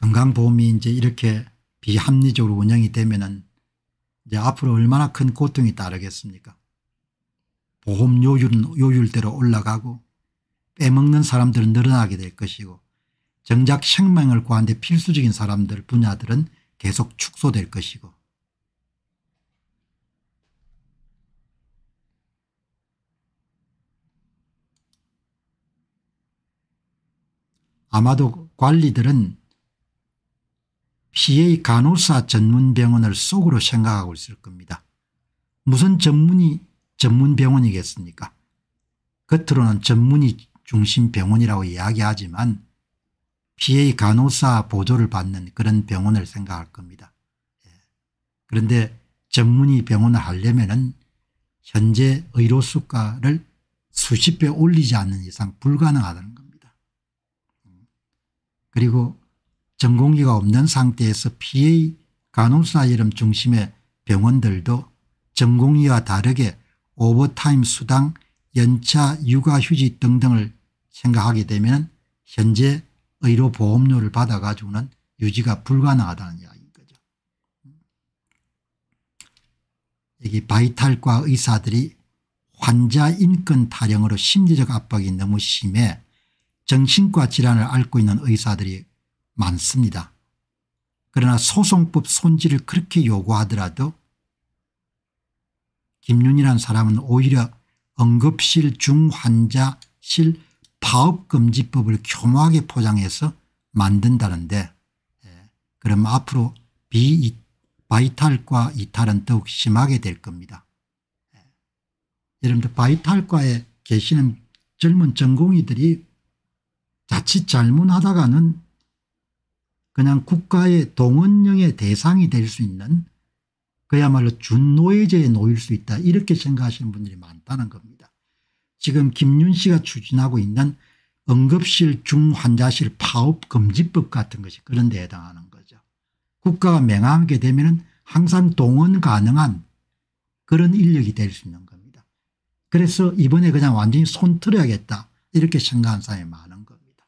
건강보험이 이제 이렇게 비합리적으로 운영이 되면은 이제 앞으로 얼마나 큰 고통이 따르겠습니까? 보험 요율은 요율대로 올라가고 빼먹는 사람들은 늘어나게 될 것이고 정작 생명을 구하는데 필수적인 사람들 분야들은 계속 축소될 것이고 아마도 관리들은 PA 간호사 전문병원을 속으로 생각하고 있을 겁니다. 무슨 전문이 전문병원이겠습니까? 겉으로는 전문이 중심 병원이라고 이야기하지만 PA 간호사 보조를 받는 그런 병원을 생각할 겁니다. 예. 그런데 전문의 병원을 하려면 현재 의료 수가를 수십 배 올리지 않는 이상 불가능하다는 겁니다. 그리고 전공기가 없는 상태에서 PA 간호사 이름 중심의 병원들도 전공의와 다르게 오버타임 수당, 연차, 육아휴직 등등을 생각하게 되면 현재 의료 보험료를 받아가지고는 유지가 불가능하다는 이야기인 거죠. 여기 바이탈과 의사들이 환자 인권 타령으로 심리적 압박이 너무 심해 정신과 질환을 앓고 있는 의사들이 많습니다. 그러나 소송법 손질을 그렇게 요구하더라도 김윤이라는 사람은 오히려 응급실 중환자실 파업금지법을 교묘하게 포장해서 만든다는데 예, 그럼 앞으로 비 바이탈과 이탈은 더욱 심하게 될 겁니다. 예. 여러분들 바이탈과에 계시는 젊은 전공의들이 자칫 잘못하다가는 그냥 국가의 동원령의 대상이 될 수 있는 그야말로 준노예제에 놓일 수 있다 이렇게 생각하시는 분들이 많다는 겁니다. 지금 김윤 씨가 추진하고 있는 응급실 중환자실 파업금지법 같은 것이 그런 데 해당하는 거죠. 국가가 맹하게 되면 항상 동원 가능한 그런 인력이 될 수 있는 겁니다. 그래서 이번에 그냥 완전히 손틀어야겠다 이렇게 생각한 사람이 많은 겁니다.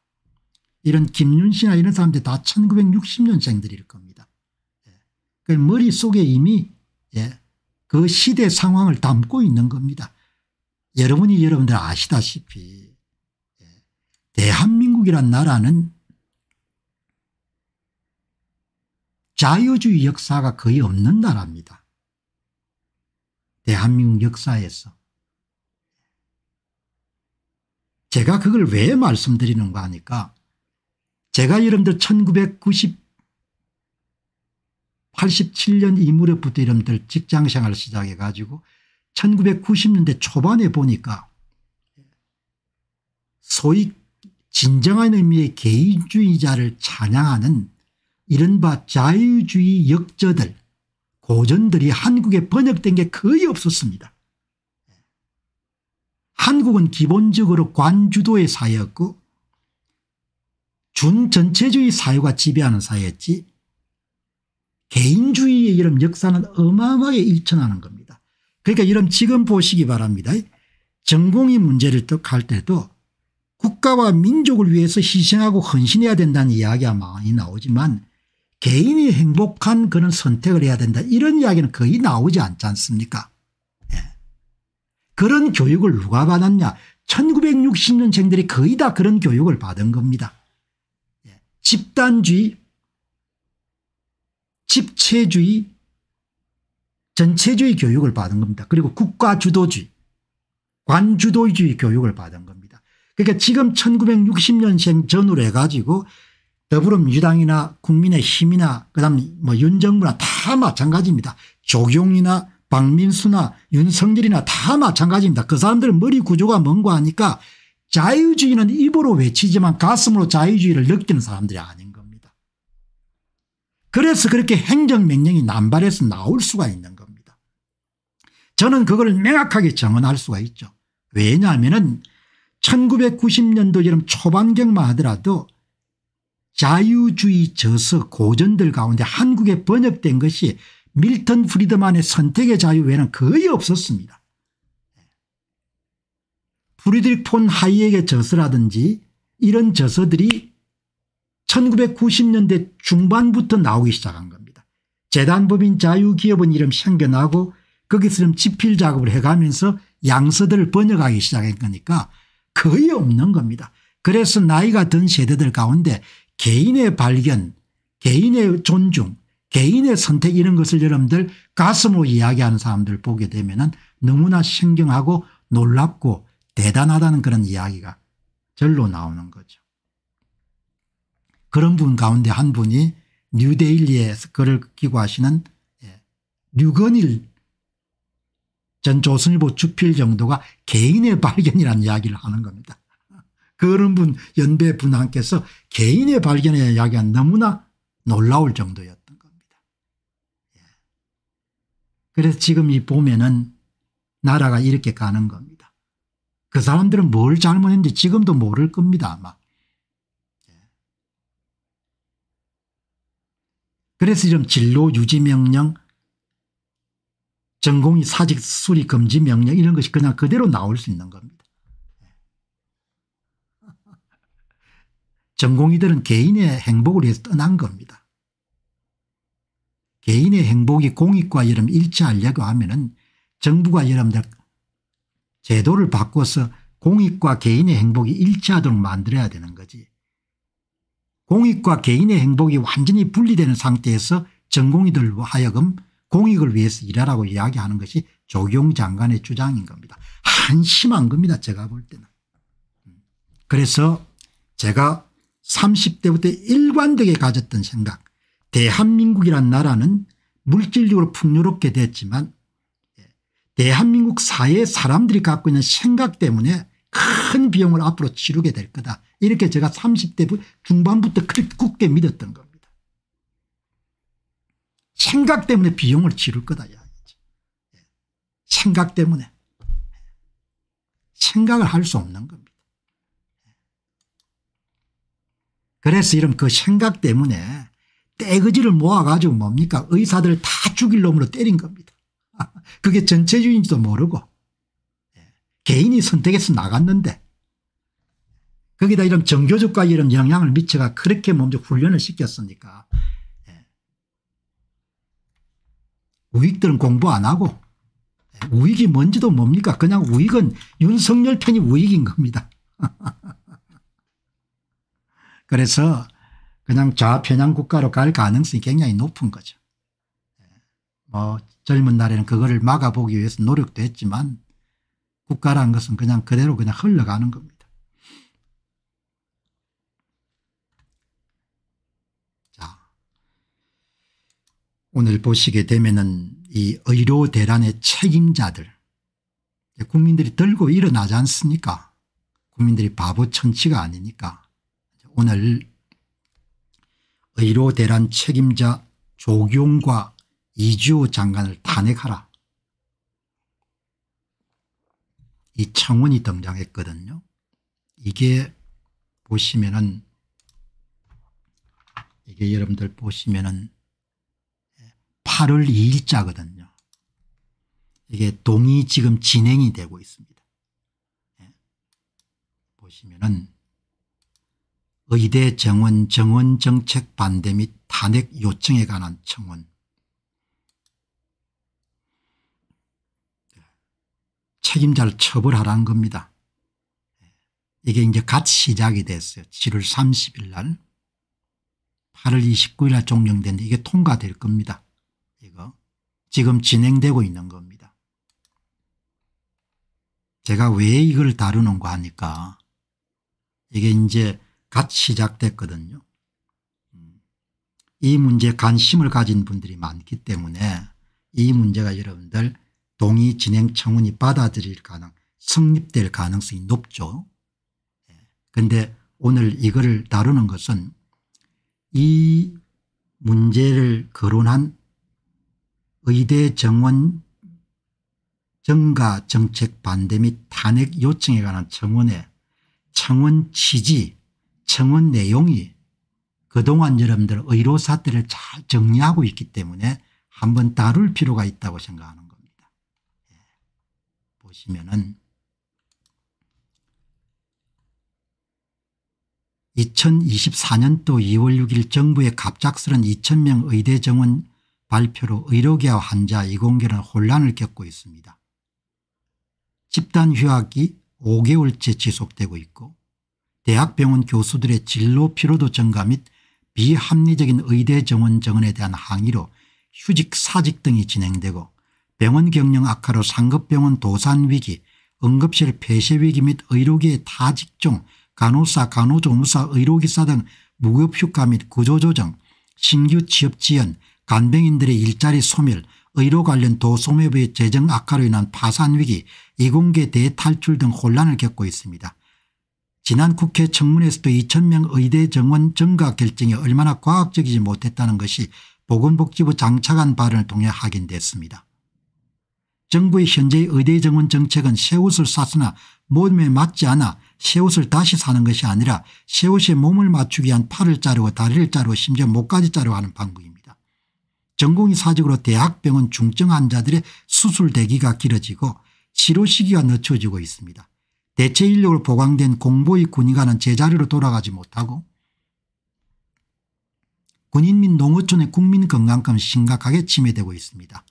이런 김윤 씨나 이런 사람들이 다 1960년생들일 겁니다. 예. 그러니까 머릿속에 이미 예. 그 시대 상황을 담고 있는 겁니다. 여러분이 여러분들 아시다시피 예, 대한민국이란 나라는 자유주의 역사가 거의 없는 나라입니다. 대한민국 역사에서. 제가 그걸 왜 말씀드리는가 하니까 제가 여러분들 1987년 이무렵부터 여러분들 직장생활 을 시작해가지고 1990년대 초반에 보니까 소위 진정한 의미의 개인주의자를 찬양하는 이른바 자유주의 역저들 고전들이 한국에 번역된 게 거의 없었습니다. 한국은 기본적으로 관주도의 사회였고 준전체주의 사회가 지배하는 사회였지 개인주의의 이런 역사는 어마어마하게 일천하는 겁니다. 그러니까 이런 지금 보시기 바랍니다. 전공이 문제를 할 때도 국가와 민족을 위해서 희생하고 헌신해야 된다는 이야기가 많이 나오지만 개인이 행복한 그런 선택을 해야 된다 이런 이야기는 거의 나오지 않지 않습니까 예. 그런 교육을 누가 받았냐 1960년생들이 거의 다 그런 교육을 받은 겁니다. 예. 집단주의 집체주의 전체주의 교육을 받은 겁니다. 그리고 국가주도주의 관주도주의 교육을 받은 겁니다. 그러니까 지금 1960년생 전후로 해가지고 더불어민주당이나 국민의힘이나 그다음 에뭐 윤정부나 다 마찬가지입니다. 조경이나 박민수나 윤석열이나 다 마찬가지입니다. 그 사람들은 머리 구조가 뭔가 하니까 자유주의는 입으로 외치지만 가슴으로 자유주의를 느끼는 사람들이 아닌 겁니다. 그래서 그렇게 행정명령이 남발해서 나올 수가 있는 저는 그걸 명확하게 증언할 수가 있죠. 왜냐하면 1990년도 여름 초반경만 하더라도 자유주의 저서 고전들 가운데 한국에 번역된 것이 밀턴 프리드만의 선택의 자유 외에는 거의 없었습니다. 프리드릭 폰 하이에게 저서라든지 이런 저서들이 1990년대 중반부터 나오기 시작한 겁니다. 재단법인 자유기업은 이름 생겨나고 거기서 지필 작업을 해가면서 양서들을 번역하기 시작한 거니까 거의 없는 겁니다. 그래서 나이가 든 세대들 가운데 개인의 발견 개인의 존중 개인의 선택 이런 것을 여러분들 가슴으로 이야기하는 사람들 보게 되면 은 너무나 신경하고 놀랍고 대단하다는 그런 이야기가 절로 나오는 거죠. 그런 분 가운데 한 분이 뉴데일리에 서 글을 기고하시는 예, 류건일 전 조선일보 주필 정도가 개인의 발견이라는 이야기를 하는 겁니다. 그런 분 연배 분한께서 개인의 발견의 이야기가 너무나 놀라울 정도였던 겁니다. 예. 그래서 지금 이 보면은 나라가 이렇게 가는 겁니다. 그 사람들은 뭘 잘못했는지 지금도 모를 겁니다 아마. 예. 그래서 이런 진로 유지명령 전공이 사직 수리 금지 명령 이런 것이 그냥 그대로 나올 수 있는 겁니다. 예. 전공의들은 개인의 행복을 위해서 떠난 겁니다. 개인의 행복이 공익과 여러 일치하려고 하면은 정부가 여러분들 제도를 바꿔서 공익과 개인의 행복이 일치하도록 만들어야 되는 거지. 공익과 개인의 행복이 완전히 분리되는 상태에서 전공의들 하여금 공익을 위해서 일하라고 이야기하는 것이 조경 장관의 주장인 겁니다. 한심한 겁니다. 제가 볼 때는. 음. 그래서 제가 30대부터 일관되게 가졌던 생각 대한민국이란 나라는 물질적으로 풍요롭게 됐지만 예, 대한민국 사회의 사람들이 갖고 있는 생각 때문에 큰 비용을 앞으로 치르게 될 거다. 이렇게 제가 30대 중반부터 굳게 믿었던 겁니다. 생각 때문에 비용을 지를 거다. 생각 때문에. 생각을 할 수 없는 겁니다. 그래서 이런 그 생각 때문에 떼거지를 모아가지고 뭡니까 의사들을 다 죽일 놈으로 때린 겁니다. 그게 전체주의인지도 모르고 예. 개인이 선택해서 나갔는데 거기다 이런 정교조까 이런 영향을 미쳐가 그렇게 몸적 훈련을 시켰으니까 우익들은 공부 안 하고 우익이 뭔지도 뭡니까 그냥 우익은 윤석열 편이 우익인 겁니다. 그래서 그냥 좌편향 국가로 갈 가능성이 굉장히 높은 거죠. 뭐 젊은 날에는 그거를 막아보기 위해서 노력도 했지만 국가란 것은 그냥 그대로 그냥 흘러가는 겁니다. 오늘 보시게 되면은 이 의료 대란의 책임자들 국민들이 들고 일어나지 않습니까 국민들이 바보 천치가 아니니까 오늘 의료 대란 책임자 조경과 이주호 장관을 탄핵하라 이 청원이 등장했거든요 이게 보시면은 이게 여러분들 보시면은 8월 2일자거든요. 이게 동이 지금 진행이 되고 있습니다. 네. 보시면은 의대 정원 정원 정책 반대 및 탄핵 요청에 관한 청원 책임자를 처벌하라는 겁니다. 예. 이게 이제 갓 시작이 됐어요. 7월 30일 날 8월 29일 날 종료되는데 이게 통과될 겁니다. 지금 진행되고 있는 겁니다. 제가 왜 이걸 다루는가 하니까 이게 이제 갓 시작됐거든요. 이 문제에 관심을 가진 분들이 많기 때문에 이 문제가 여러분들 동의 진행 청원이 받아들일 가능 성립될 가능성이 높죠. 그런데 예. 오늘 이거 다루는 것은 이 문제를 거론한 의대 정원 정가 정책 반대 및 탄핵 요청에 관한 청원에 청원 취지 청원 내용이 그동안 여러분들 의료 사태를 잘 정리하고 있기 때문에 한번 다룰 필요가 있다고 생각하는 겁니다. 예. 보시면은 2024년도 2월 6일 정부의 갑작스런 2,000명 의대 정원 발표로 의료계와 환자 이공계는 혼란을 겪고 있습니다. 집단 휴학이 5개월째 지속되고 있고 대학병원 교수들의 진로 피로도 증가 및 비합리적인 의대 정원 정원에 대한 항의로 휴직 사직 등이 진행되고 병원 경영 악화로 상급병원 도산 위기 응급실 폐쇄 위기 및 의료계의 타직종 간호사 간호조무사 의료기사 등 무급휴가 및 구조조정 신규 취업 지연 간병인들의 일자리 소멸, 의료 관련 도소매부의 재정 악화로 인한 파산 위기, 이공계 대탈출 등 혼란을 겪고 있습니다. 지난 국회 청문회에서도 2,000명 의대 정원 증가 결정이 얼마나 과학적이지 못했다는 것이 보건복지부 장차관 발언을 통해 확인됐습니다. 정부의 현재의 의대 정원 정책은 새 옷을 샀으나 몸에 맞지 않아 새 옷을 다시 사는 것이 아니라 새 옷에 몸을 맞추기 위한 팔을 자르고 다리를 자르고 심지어 목까지 자르고 하는 방법입니다. 전공의 사직으로 대학병원 중증 환자들의 수술 대기가 길어지고 치료 시기가 늦춰지고 있습니다. 대체 인력으로 보강된 공보의 군의관은 제자리로 돌아가지 못하고 군인 및 농어촌의 국민건강권 심각하게 침해되고 있습니다.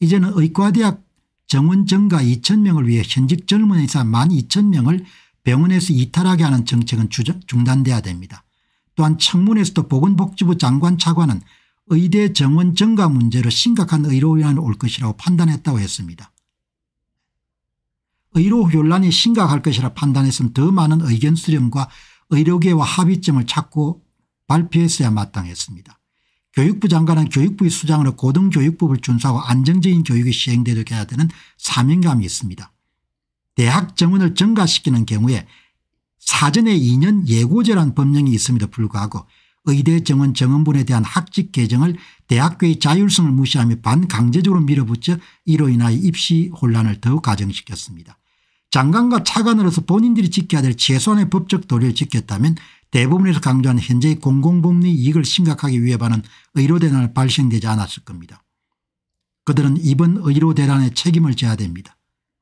이제는 의과대학 정원 증가 2천명을 위해 현직 젊은 의사 1 2 0 0 0명을 병원에서 이탈하게 하는 정책은 중단돼야 됩니다. 또한 청문에서도 보건복지부 장관 차관은 의대 정원 증가 문제로 심각한 의료 위란이올 것이라고 판단했다고 했습니다. 의료 혼란이 심각할 것이라 판단했으면 더 많은 의견 수렴과 의료계와 합의점을 찾고 발표했어야 마땅했습니다. 교육부 장관은 교육부의 수장으로 고등교육법을 준수하고 안정적인 교육이 시행되도록 해야 되는 사명감이 있습니다. 대학 정원을 증가시키는 경우에 사전에 2년 예고제란 법령이 있음에도 불구하고 의대 정원 정원분에 대한 학직 개정을 대학교의 자율성을 무시하며 반강제적으로 밀어붙여 이로 인하여 입시 혼란을 더욱 가정시켰습니다. 장관과 차관으로서 본인들이 지켜야 될 최소한의 법적 도리를 지켰다면 대부분에서 강조한 현재의 공공법리 이익을 심각하게 위협하는 의료대란을 발생되지 않았을 겁니다. 그들은 이번 의료대란의 책임을 져야 됩니다.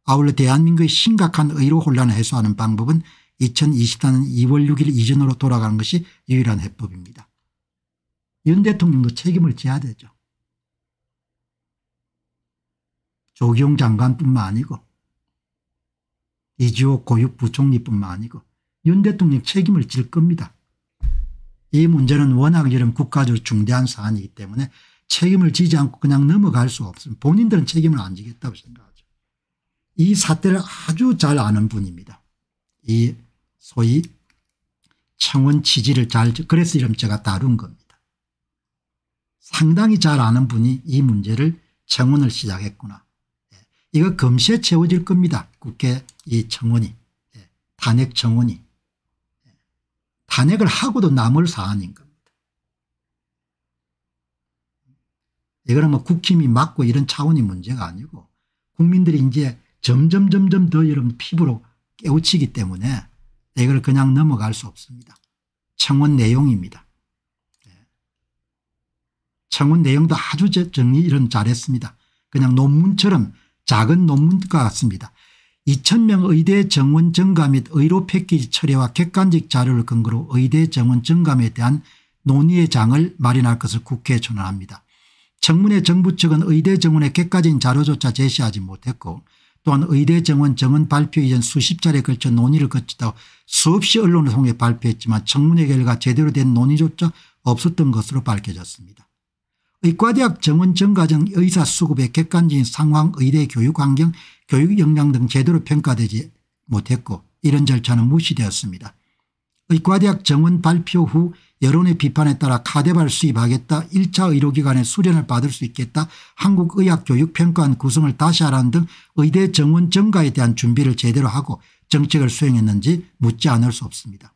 아울러 대한민국의 심각한 의료 혼란을 해소하는 방법은 2024년 2월 6일 이전으로 돌아가는 것이 유일한 해법입니다. 윤 대통령도 책임을 져야 되죠. 조경 장관뿐만 아니고 이지호 고육부총리뿐만 아니고 윤 대통령 책임을 질 겁니다. 이 문제는 워낙 이런 국가적으로 중대한 사안이기 때문에 책임을 지지 않고 그냥 넘어갈 수 없습니다. 본인들은 책임을 안 지겠다고 생각하죠. 이 사태를 아주 잘 아는 분입니다. 이 소위 창원 지지를 잘 그래서 이름 제가 다룬 겁니다. 상당히 잘 아는 분이 이 문제를 청원을 시작했구나. 예. 이거 금시에 채워질 겁니다. 국회 이 청원이 예. 탄핵 청원이 예. 탄핵을 하고도 남을 사안인 겁니다. 이거는 뭐 국힘이 막고 이런 차원이 문제가 아니고 국민들이 이제 점점 점점 더 여러분 피부로 깨우치기 때문에 이걸 그냥 넘어갈 수 없습니다. 청원 내용입니다. 예. 청원 내용도 아주 정리 이런 잘했습니다. 그냥 논문처럼 작은 논문과 같습니다. 2000명 의대 정원 증가 및 의료 패키지 처리와 객관적 자료를 근거로 의대 정원 증감에 대한 논의의 장을 마련할 것을 국회에 전환합니다. 청문회 정부 측은 의대 정원의 객관적인 자료조차 제시하지 못했고 또한 의대 정원 정원 발표 이전 수십 차례에 걸쳐 논의를 거치다 수없이 언론을 통해 발표했지만 청문회 결과 제대로 된 논의조차 없었던 것으로 밝혀졌습니다. 의과대학 정원 정과정 의사 수급의 객관적인 상황 의대 교육 환경 교육 역량 등 제대로 평가되지 못했고 이런 절차는 무시되었습니다. 의과대학 정원 발표 후 여론의 비판에 따라 카데발 수입하겠다 1차 의료기관의 수련을 받을 수 있겠다 한국의학교육평가원 구성을 다시 하라는 등 의대 정원 증가에 대한 준비를 제대로 하고 정책을 수행했는지 묻지 않을 수 없습니다.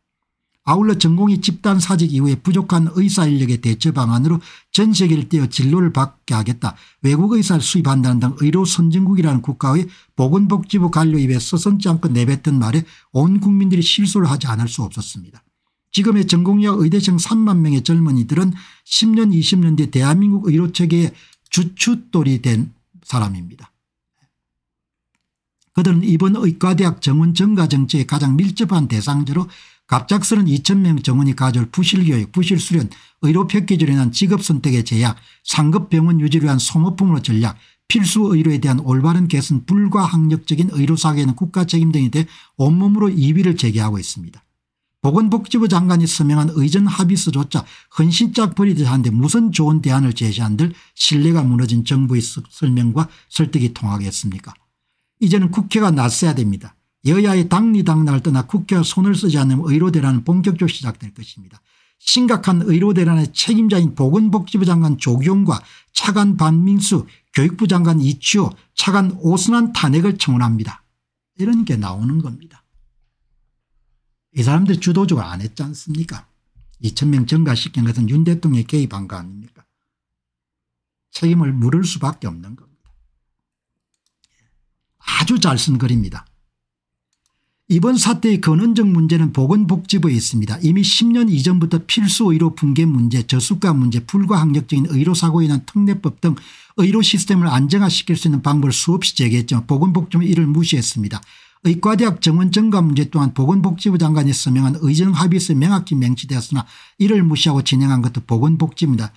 아울러 전공이 집단 사직 이후에 부족한 의사 인력의 대처 방안으로 전 세계를 떼어 진로를 받게 하겠다. 외국 의사를 수입한다는 등 의료 선진국이라는 국가의 보건복지부 관료 입에 서슴지 않고 내뱉은 말에 온 국민들이 실수를 하지 않을 수 없었습니다. 지금의 전공의 의대생 3만 명의 젊은이들은 10년 20년 뒤 대한민국 의료체계의 주춧돌이 된 사람입니다. 그들은 이번 의과대학 정원 증가 정책의 가장 밀접한 대상자로 갑작스런 2천명 정원이 가져올 부실교육 부실수련 의료패키지로 인한 직업선택의 제약 상급병원 유지를 위한 소모품으로 전략 필수 의료에 대한 올바른 개선 불과 학력적인 의료사회는 국가 책임 등에 대해 온몸으로 이의를 제기하고 있습니다. 보건복지부 장관이 서명한 의전 합의서조차 헌신짝 버리듯 한데 무슨 좋은 대안을 제시한들 신뢰가 무너진 정부의 설명과 설득이 통하겠습니까 이제는 국회가 나서야 됩니다. 여야의 당리당날 떠나 국회와 손을 쓰지 않으면 의료대란은 본격적으로 시작될 것입니다. 심각한 의료대란의 책임자인 보건복지부 장관 조경과 차관 반민수 교육부 장관 이치호 차관 오순환 탄핵을 청원합니다. 이런 게 나오는 겁니다. 이 사람들 주도적으로 안 했지 않습니까 2천명 증가시킨 것은 윤 대통령이 개입한 거 아닙니까 책임을 물을 수밖에 없는 겁니다. 아주 잘 쓴 글입니다. 이번 사태의 근원적 문제는 보건복지부에 있습니다. 이미 10년 이전부터 필수 의료 붕괴 문제, 저수가 문제, 불과항력적인 의료사고에 인한 특례법 등 의료 시스템을 안정화시킬 수 있는 방법을 수없이 제기했지만 보건복지부는 이를 무시했습니다. 의과대학 정원 증가 문제 또한 보건복지부 장관이 서명한 의정합의서 명확히 명시되었으나 이를 무시하고 진행한 것도 보건복지입니다.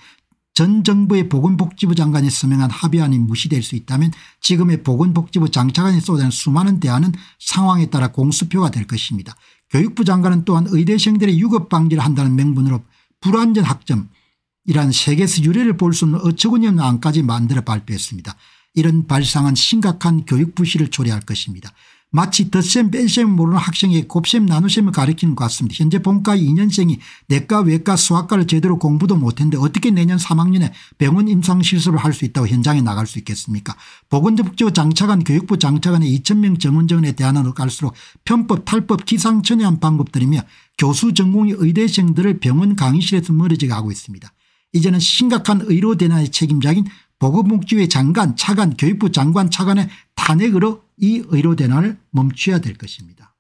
전 정부의 보건복지부 장관이 서명한 합의안이 무시될 수 있다면 지금의 보건복지부 장차관이 쏟아낸 수많은 대안은 상황에 따라 공수표가 될 것입니다. 교육부 장관은 또한 의대생들의 유급 방지를 한다는 명분으로 불완전 학점이란 세계에서 유례를 볼 수 없는 어처구니 없는 안까지 만들어 발표했습니다. 이런 발상은 심각한 교육 부실을 초래할 것입니다. 마치 덧셈 뺀셈 모르는 학생에 곱셈 나눗셈을 가리키는것 같습니다. 현재 본과 2년생이 내과 외과 수학과를 제대로 공부도 못했는데 어떻게 내년 3학년에 병원 임상실습을 할 수 있다고 현장에 나갈 수 있겠습니까 보건복지부 대 장차관 교육부 장차관의 2천명 정원정원에 대안으로 갈수록 편법 탈법 기상천외한 방법들이며 교수 전공의 의대생들을 병원 강의실에서 멀어지게 하고 있습니다. 이제는 심각한 의료 대난의 책임자인 보건복지부의 장관 차관 교육부 장관 차관의 탄핵으로 이 의료 대란을 멈춰야 될 것입니다.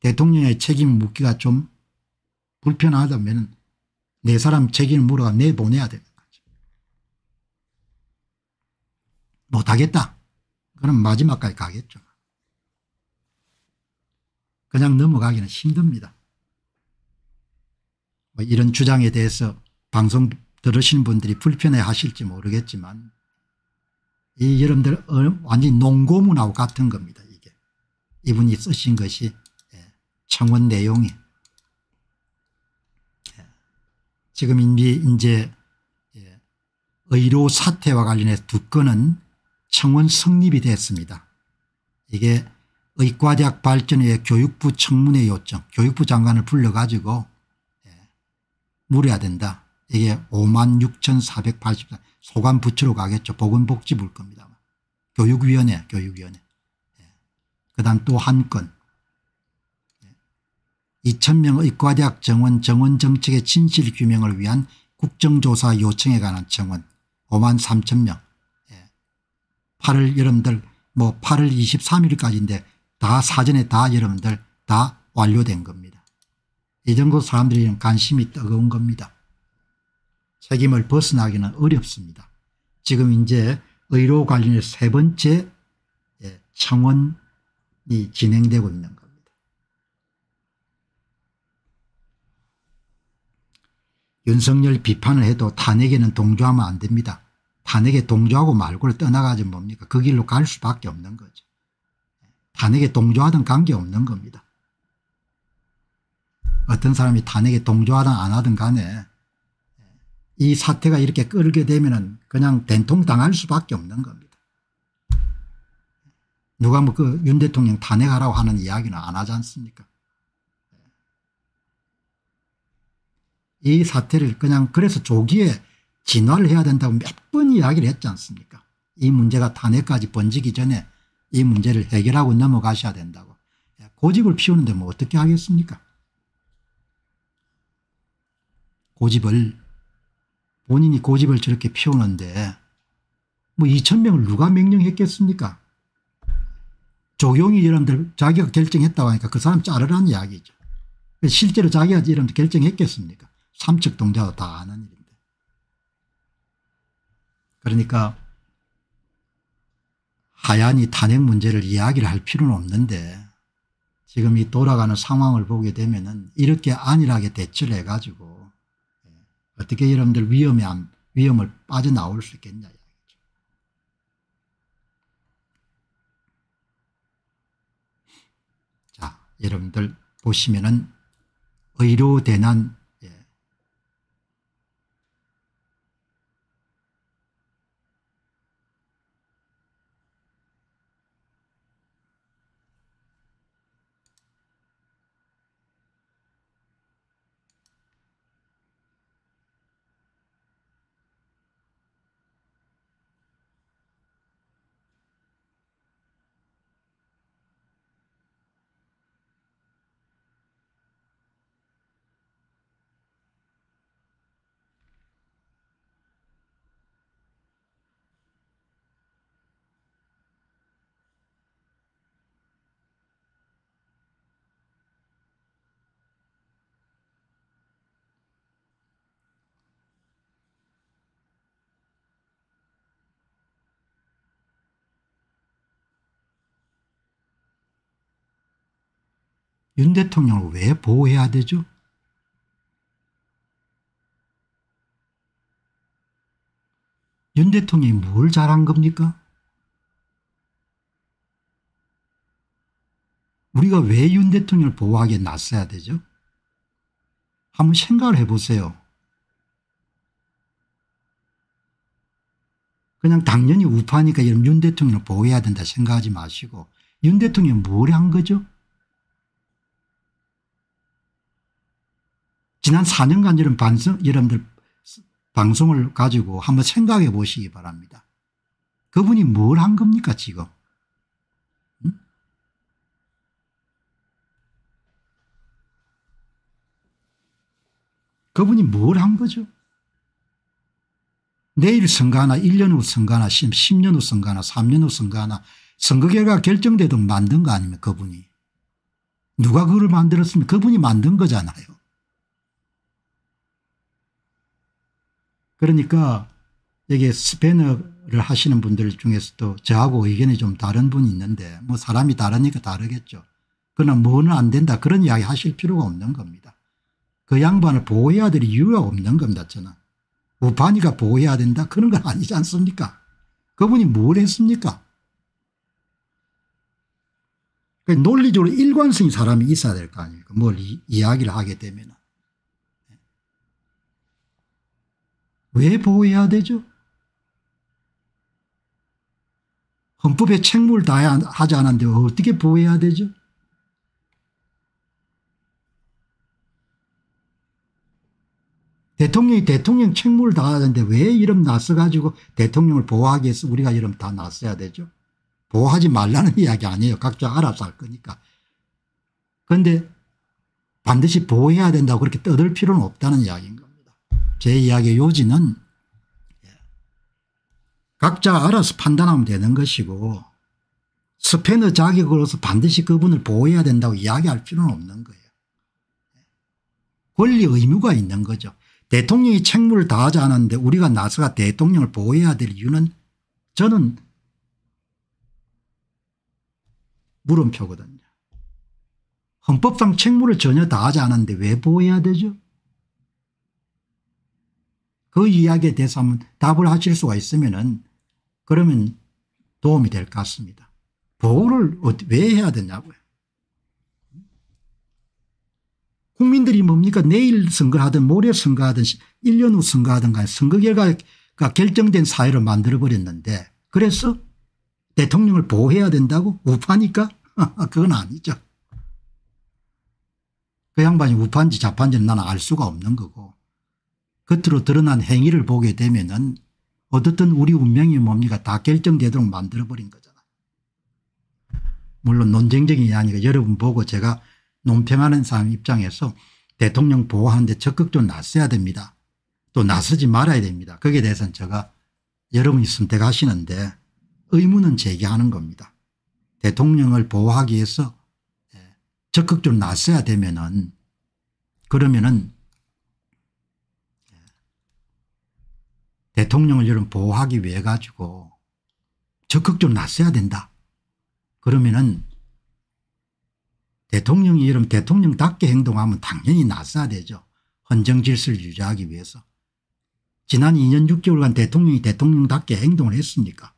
대통령의 책임 묻기가 좀 불편하다면 내 사람 책임을 물어 내보내야 되는 거죠. 못하겠다. 그럼 마지막까지 가겠죠. 그냥 넘어가기는 힘듭니다. 뭐 이런 주장에 대해서 방송 들으시는 분들이 불편해 하실지 모르겠지만 이 여러분들 어, 완전히 농고 문하고 같은 겁니다. 이게 이분이 쓰신 것이 예, 청원 내용이 예. 지금 이제 예, 의료 사태와 관련해서 두 건은 청원 성립이 됐습니다. 이게 의과대학 발전 위해 교육부 청문회 요청 교육부 장관을 불러가지고 물어야 된다. 이게 5만 6,484 소관부처로 가겠죠. 보건복지부일 겁니다. 교육위원회 교육위원회. 예. 그 다음 또 한 건. 예. 2천명 의과대학 정원 정원 정책의 진실 규명을 위한 국정조사 요청에 관한 정원 5만 3천명. 예. 8월 여러분들 뭐 8월 23일까지인데 다 사전에 다 여러분들 다 완료된 겁니다. 이 정도 사람들이 관심이 뜨거운 겁니다. 책임을 벗어나기는 어렵습니다. 지금 이제 의료 관련의 세 번째 예, 청원이 진행되고 있는 겁니다. 윤석열 비판을 해도 탄핵에는 동조하면 안 됩니다. 탄핵에 동조하고 말고를 떠나가지 뭡니까 그 길로 갈 수밖에 없는 거죠. 탄핵에 동조하든 관계없는 겁니다. 어떤 사람이 탄핵에 동조하든 안 하든 간에 이 사태가 이렇게 끌게 되면 그냥 된통당할 수밖에 없는 겁니다. 누가 뭐 그 윤 대통령 탄핵하라고 하는 이야기는 안 하지 않습니까 이 사태를 그냥 그래서 조기에 진화를 해야 된다고 몇 번 이야기를 했지 않습니까 이 문제가 탄핵까지 번지기 전에 이 문제를 해결하고 넘어가셔야 된다고 예, 고집을 피우는데 뭐 어떻게 하겠습니까 고집을 본인이 고집을 저렇게 피우는데 뭐 2천 명을 누가 명령했겠습니까? 조경이 여러분들 자기가 결정했다고 하니까 그 사람 자르라는 이야기죠. 실제로 자기가 여러분들 결정했겠습니까? 삼척 동자도 다 아는 일인데. 그러니까 하얀이 탄핵 문제를 이야기를 할 필요는 없는데 지금 이 돌아가는 상황을 보게 되면 은 이렇게 안일하게 대처를 해가지고 어떻게 여러분들 위험에 안, 위험을 빠져나올 수 있겠냐. 여러분들 보시면은 의료 대난 윤 대통령을 왜 보호해야 되죠? 윤 대통령이 뭘 잘한 겁니까? 우리가 왜 윤 대통령을 보호하게 나서야 되죠? 한번 생각을 해보세요. 그냥 당연히 우파니까 이런 윤 대통령을 보호해야 된다 생각하지 마시고 윤 대통령이 뭘 한 거죠? 지난 4년간 이런 반성, 여러분들 방송을 가지고 한번 생각해 보시기 바랍니다. 그분이 뭘 한 겁니까 지금? 응? 그분이 뭘 한 거죠? 내일 선거나 하 1년 후 선거나 하 10년 후 선거나 하 3년 후 선거나 하 선거 결과 결정되도 만든 거 아니면 그분이. 누가 그걸 만들었으면 그분이 만든 거잖아요. 그러니까 여기 스패너를 하시는 분들 중에서도 저하고 의견이 좀 다른 분이 있는데 뭐 사람이 다르니까 다르겠죠. 그러나 뭐는 안 된다 그런 이야기 하실 필요가 없는 겁니다. 그 양반을 보호해야 될 이유가 없는 겁니다 저는. 우파이가 보호해야 된다 그런 건 아니지 않습니까 그분이 뭘 했습니까 그 논리적으로 일관성이 사람이 있어야 될 거 아닙니까 뭘 이, 야기를 하게 되면 왜 보호해야 되죠? 헌법에 책무를 다 하지 않았는데 어떻게 보호해야 되죠? 대통령이 대통령 책무를 다하는데 왜 이름 나서가지고 대통령을 보호하기 위해서 우리가 이름 다 나서야 되죠? 보호하지 말라는 이야기 아니에요. 각자 알아서 할 거니까. 그런데 반드시 보호해야 된다고 그렇게 떠들 필요는 없다는 이야기인 거예요. 제 이야기의 요지는 각자 알아서 판단하면 되는 것이고 스페너 자격으로서 반드시 그분을 보호해야 된다고 이야기할 필요는 없는 거예요. 권리 의무가 있는 거죠. 대통령이 책무를 다하지 않았는데 우리가 나서가 대통령을 보호해야 될 이유는 저는 물음표거든요. 헌법상 책무를 전혀 다하지 않았는데 왜 보호해야 되죠? 그 이야기에 대해서 한번 답을 하실 수가 있으면은 그러면 도움이 될 것 같습니다. 보호를 왜 해야 되냐고요. 국민들이 뭡니까 내일 선거하든 모레 선거하든 1년 후 선거하든 간 선거 결과가 결정된 사회를 만들어버렸는데 그래서 대통령을 보호해야 된다고 우파니까 그건 아니죠. 그 양반이 우파인지 좌파인지는 나는 알 수가 없는 거고 겉으로 드러난 행위를 보게 되면은 어떻든 우리 운명이 뭡니까 다 결정되도록 만들어버린 거잖아. 물론 논쟁적인 게 아니고 여러분 보고 제가 논평하는 사람 입장에서 대통령 보호하는데 적극적으로 나서야 됩니다. 또 나서지 말아야 됩니다. 거기에 대해서는 제가 여러분이 선택하시는데 의무는 제기하는 겁니다. 대통령을 보호하기 위해서 예, 적극적으로 나서야 되면은 그러면은 대통령을 여러분 보호하기 위해 가지고 적극적으로 나서야 된다. 그러면은 대통령이 여러분 대통령답게 행동하면 당연히 나서야 되죠. 헌정 질서를 유지하기 위해서. 지난 2년 6개월간 대통령이 대통령답게 행동을 했습니까?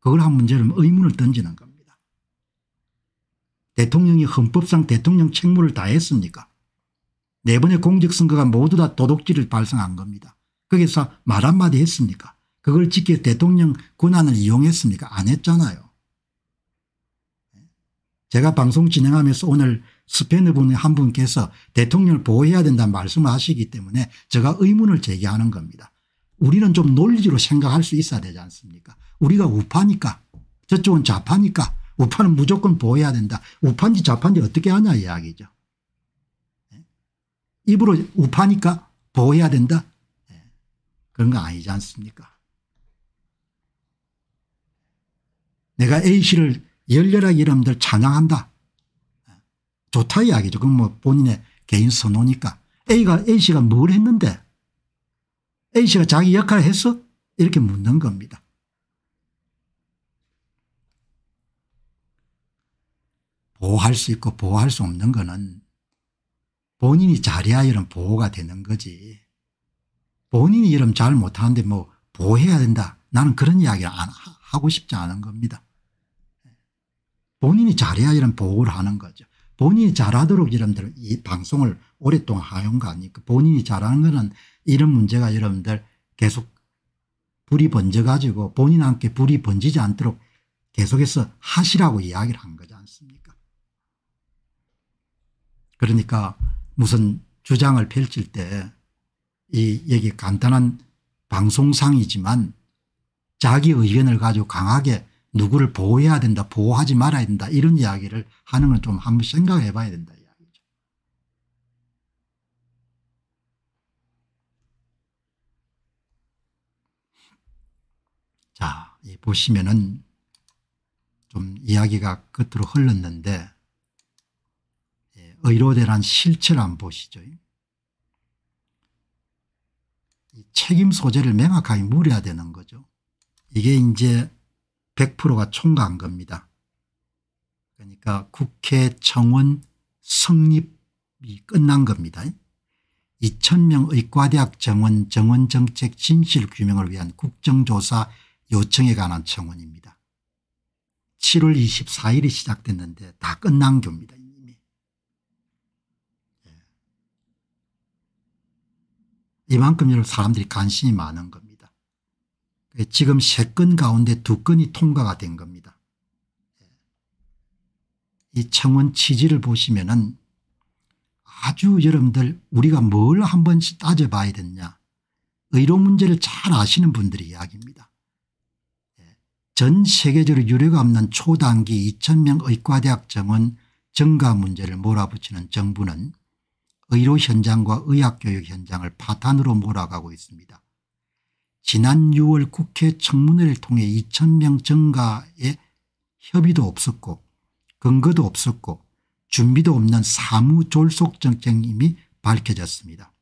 그걸 한 문제는 의문을 던지는 겁니다. 대통령이 헌법상 대통령 책무를 다했습니까? 네 번의 공직선거가 모두 다 도둑질을 발생한 겁니다. 거기서 말 한마디 했습니까? 그걸 지켜 대통령 권한을 이용했습니까? 안 했잖아요. 제가 방송 진행하면서 오늘 스페너 분한 분께서 대통령을 보호해야 된다는 말씀을 하시기 때문에 제가 의문을 제기하는 겁니다. 우리는 좀 논리적으로 생각할 수 있어야 되지 않습니까? 우리가 우파니까 저쪽은 좌파니까 우파는 무조건 보호해야 된다. 우파인지 좌파인지 어떻게 하냐 이야기죠. 예? 입으로 우파니까 보호해야 된다. 그런 거 아니지 않습니까? 내가 A씨를 열렬하게 이름들 찬양한다. 좋다 이야기죠. 그건 뭐 본인의 개인 선호니까. A가, A씨가 뭘 했는데? A씨가 자기 역할을 했어? 이렇게 묻는 겁니다. 보호할 수 있고 보호할 수 없는 거는 본인이 자리하여는 보호가 되는 거지. 본인이 이름 잘 못하는데 뭐 보호해야 뭐 된다. 나는 그런 이야기를 안, 하고 싶지 않은 겁니다. 본인이 잘해야 이런 보호를 하는 거죠. 본인이 잘하도록 여러분들 이 방송을 오랫동안 하는 거 아닙니까? 본인이 잘하는 거는 이런 문제가 여러분들 계속 불이 번져가지고 본인 한테 불이 번지지 않도록 계속해서 하시라고 이야기를 한 거지 않습니까? 그러니까 무슨 주장을 펼칠 때이 여기 간단한 방송상이지만 자기 의견을 가지고 강하게 누구를 보호해야 된다 보호하지 말아야 된다 이런 이야기를 하는 걸 좀 한번 생각해 봐야 된다 이야기죠. 자 보시면은 좀 이야기가 끝으로 흘렀는데 예, 의료대란 실체를 안 보시죠. 책임 소재를 명확하게 물어야 되는 거죠. 이게 이제 100%가 총괄한 겁니다. 그러니까 국회 청원 성립이 끝난 겁니다. 2000명 의과대학 정원 정원 정책 진실 규명을 위한 국정조사 요청에 관한 청원입니다. 7월 24일이 시작됐는데 다 끝난 겁니다. 이만큼 사람들이 관심이 많은 겁니다. 지금 세 건 가운데 두 건이 통과가 된 겁니다. 이 청원 취지를 보시면은 아주 여러분들 우리가 뭘 한 번씩 따져봐야 되냐 의료 문제를 잘 아시는 분들의 이야기입니다. 전 세계적으로 유례가 없는 초단기 2000명 의과대학 정원 증가 문제를 몰아붙이는 정부는 의료 현장과 의학교육 현장을 파탄으로 몰아가고 있습니다. 지난 6월 국회 청문회를 통해 2,000명 증가에 협의도 없었고 근거도 없었고 준비도 없는 사무졸속정쟁 이 밝혀졌습니다.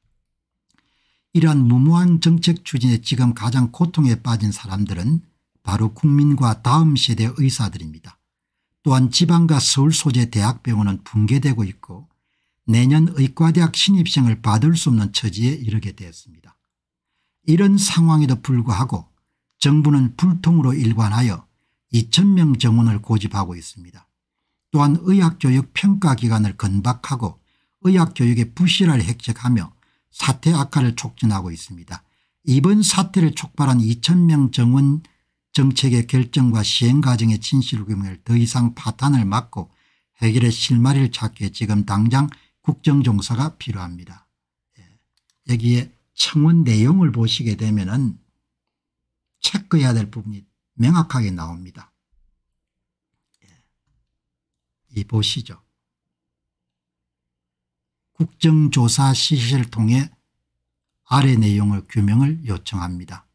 이러한 무모한 정책 추진에 지금 가장 고통에 빠진 사람들은 바로 국민과 다음 세대 의사들입니다. 또한 지방과 서울 소재 대학병원은 붕괴되고 있고 내년 의과대학 신입생을 받을 수 없는 처지에 이르게 되었습니다. 이런 상황에도 불구하고 정부는 불통으로 일관하여 2천명 정원을 고집하고 있습니다. 또한 의학교육 평가기관을 건박하고 의학교육에 부실을 핵책하며 사태 악화를 촉진하고 있습니다. 이번 사태를 촉발한 2천명 정원 정책의 결정과 시행 과정의 진실규명을 더 이상 파탄을 막고 해결의 실마리를 찾기에 지금 당장 국정종사가 필요합니다. 예. 여기에 청원 내용을 보시게 되면 은 체크해야 될 부분이 명확하게 나옵니다. 예. 이 보시죠. 국정조사 시시를 통해 아래 내용을 규명을 요청합니다.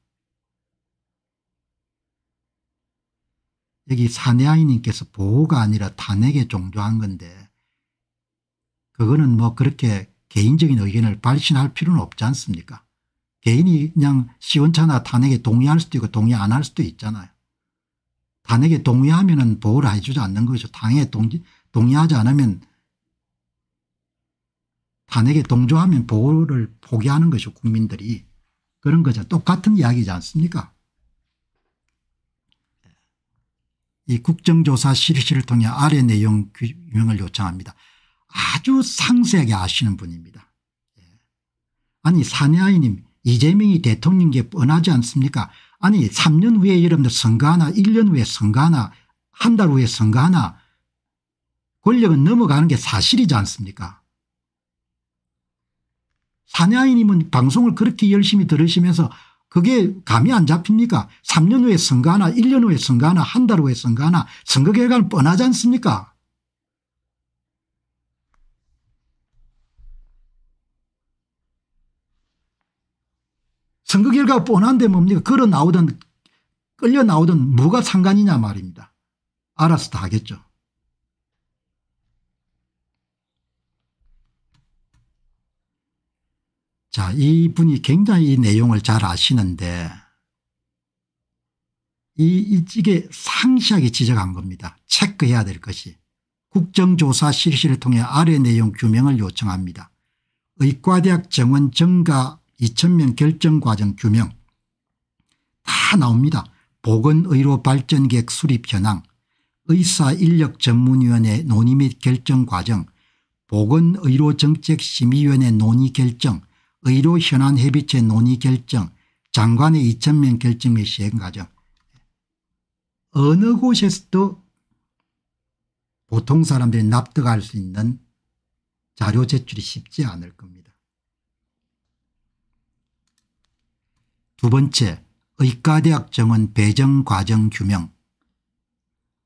여기 사내아이님께서 보호가 아니라 탄핵에 종조한 건데 그거는 뭐 그렇게 개인적인 의견을 발신할 필요는 없지 않습니까 개인이 그냥 시원찮아 탄핵에 동의할 수도 있고 동의 안 할 수도 있잖아요. 탄핵에 동의하면 은 보호를 해주지 않는 거죠. 당에 동의하지 않으면 탄핵에 동조하면 보호를 포기하는 것이죠. 국민들이. 그런 거죠. 똑같은 이야기지 않습니까 이 국정조사 실시를 통해 아래 내용 규명을 요청합니다. 아주 상세하게 아시는 분입니다. 예. 아니 사내아이님 이재명이 대통령인 뻔하지 않습니까 아니 3년 후에 여러분들 선거하나 1년 후에 선거하나 한 달 후에 선거하나 권력은 넘어가는 게 사실이지 않습니까 사내아이님은 방송을 그렇게 열심히 들으시면서 그게 감이 안 잡힙니까 3년 후에 선거하나 1년 후에 선거하나 한 달 후에 선거하나 선거 결과는 뻔하지 않습니까 선거 결과가 뻔한데 뭡니까 걸어 나오든 끌려 나오든 뭐가 상관이냐 말입니다. 알아서 다 하겠죠. 자, 이분이 굉장히 이 내용을 잘 아시는데 이, 이게 상시하게 지적한 겁니다. 체크해야 될 것이. 국정조사 실시를 통해 아래 내용 규명을 요청합니다. 의과대학 정원 증가 2,000명 결정과정 규명 다 나옵니다. 보건의료 발전계획 수립 현황, 의사 인력 전문위원회 논의 및 결정 과정, 보건의료정책심의위원회 논의 결정, 의료 현안 협의체 논의 결정, 장관의 2천명 결정 및 시행 과정. 어느 곳에서도 보통 사람들이 납득할 수 있는 자료 제출이 쉽지 않을 겁니다. 두 번째 의과대학 정원 배정 과정 규명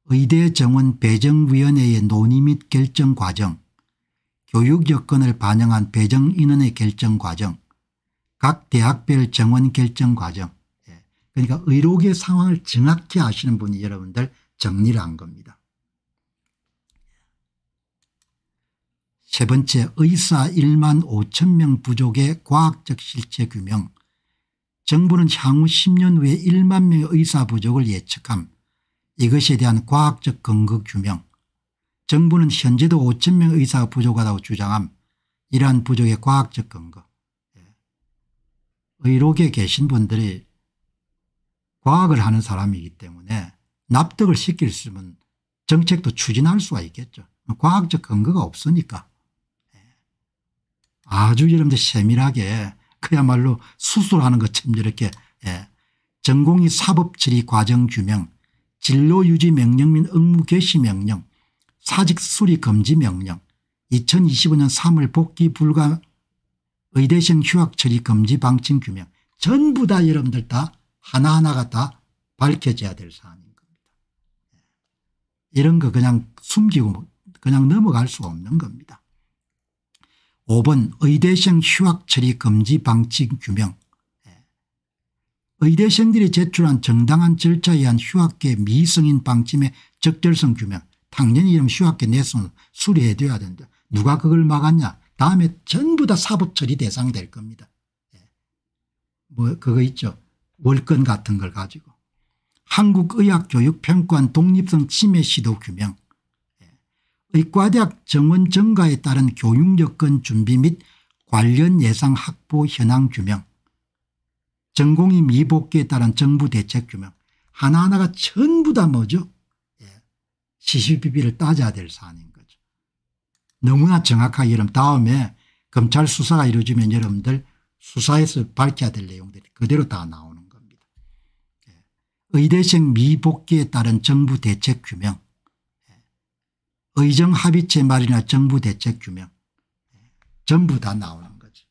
의대 정원 배정위원회의 논의 및 결정 과정 교육 여건을 반영한 배정 인원의 결정 과정 각 대학별 정원 결정 과정 예, 그러니까 의료계 상황을 정확히 아시는 분이 여러분들 정리를 한 겁니다. 세 번째 의사 1만 5천 명 부족의 과학적 실체 규명 정부는 향후 10년 후에 1만 명의 의사 부족을 예측함 이것에 대한 과학적 근거 규명 정부는 현재도 5천 명의 의사가 부족하다고 주장함 이러한 부족의 과학적 근거 예. 의록에 계신 분들이 과학을 하는 사람이기 때문에 납득을 시킬 수 있으면 정책도 추진할 수가 있겠죠. 과학적 근거가 없으니까 예. 아주 여러분들 세밀하게 그야말로 수술하는 것처럼 이렇게 예. 전공이 사법처리 과정 규명 진로유지 명령 및 의무 개시 명령 사직 수리 금지 명령 2025년 3월 복귀 불가 의대생 휴학 처리 금지 방침 규명 전부 다 여러분들 다 하나하나가 다 밝혀져야 될 사안인 겁니다. 예. 이런 거 그냥 숨기고 뭐 그냥 넘어갈 수가 없는 겁니다. 5번 의대생 휴학 처리 금지 방침 규명 예. 의대생들이 제출한 정당한 절차에 의한 휴학계 미성인 방침의 적절성 규명 당연히 이런 휴학계 내성을 수리해둬야 된다. 누가 그걸 막았냐 다음에 전부 다 사법 처리 대상 될 겁니다. 예. 뭐 그거 있죠. 월권 같은 걸 가지고. 한국의학교육평가원 독립성 침해 시도 규명 의과대학 정원 증가에 따른 교육 여건 준비 및 관련 예상 확보 현황 규명 전공의 미복귀에 따른 정부 대책 규명 하나하나가 전부 다 뭐죠 예. 시시비비를 따져야 될 사안인 거죠. 너무나 정확하게 여러분 다음에 검찰 수사가 이루어지면 여러분들 수사에서 밝혀야 될 내용들이 그대로 다 나오는 겁니다. 예. 의대생 미복귀에 따른 정부 대책 규명 의정합의체 말이나 정부 대책 규명 전부 다 나오는 거죠.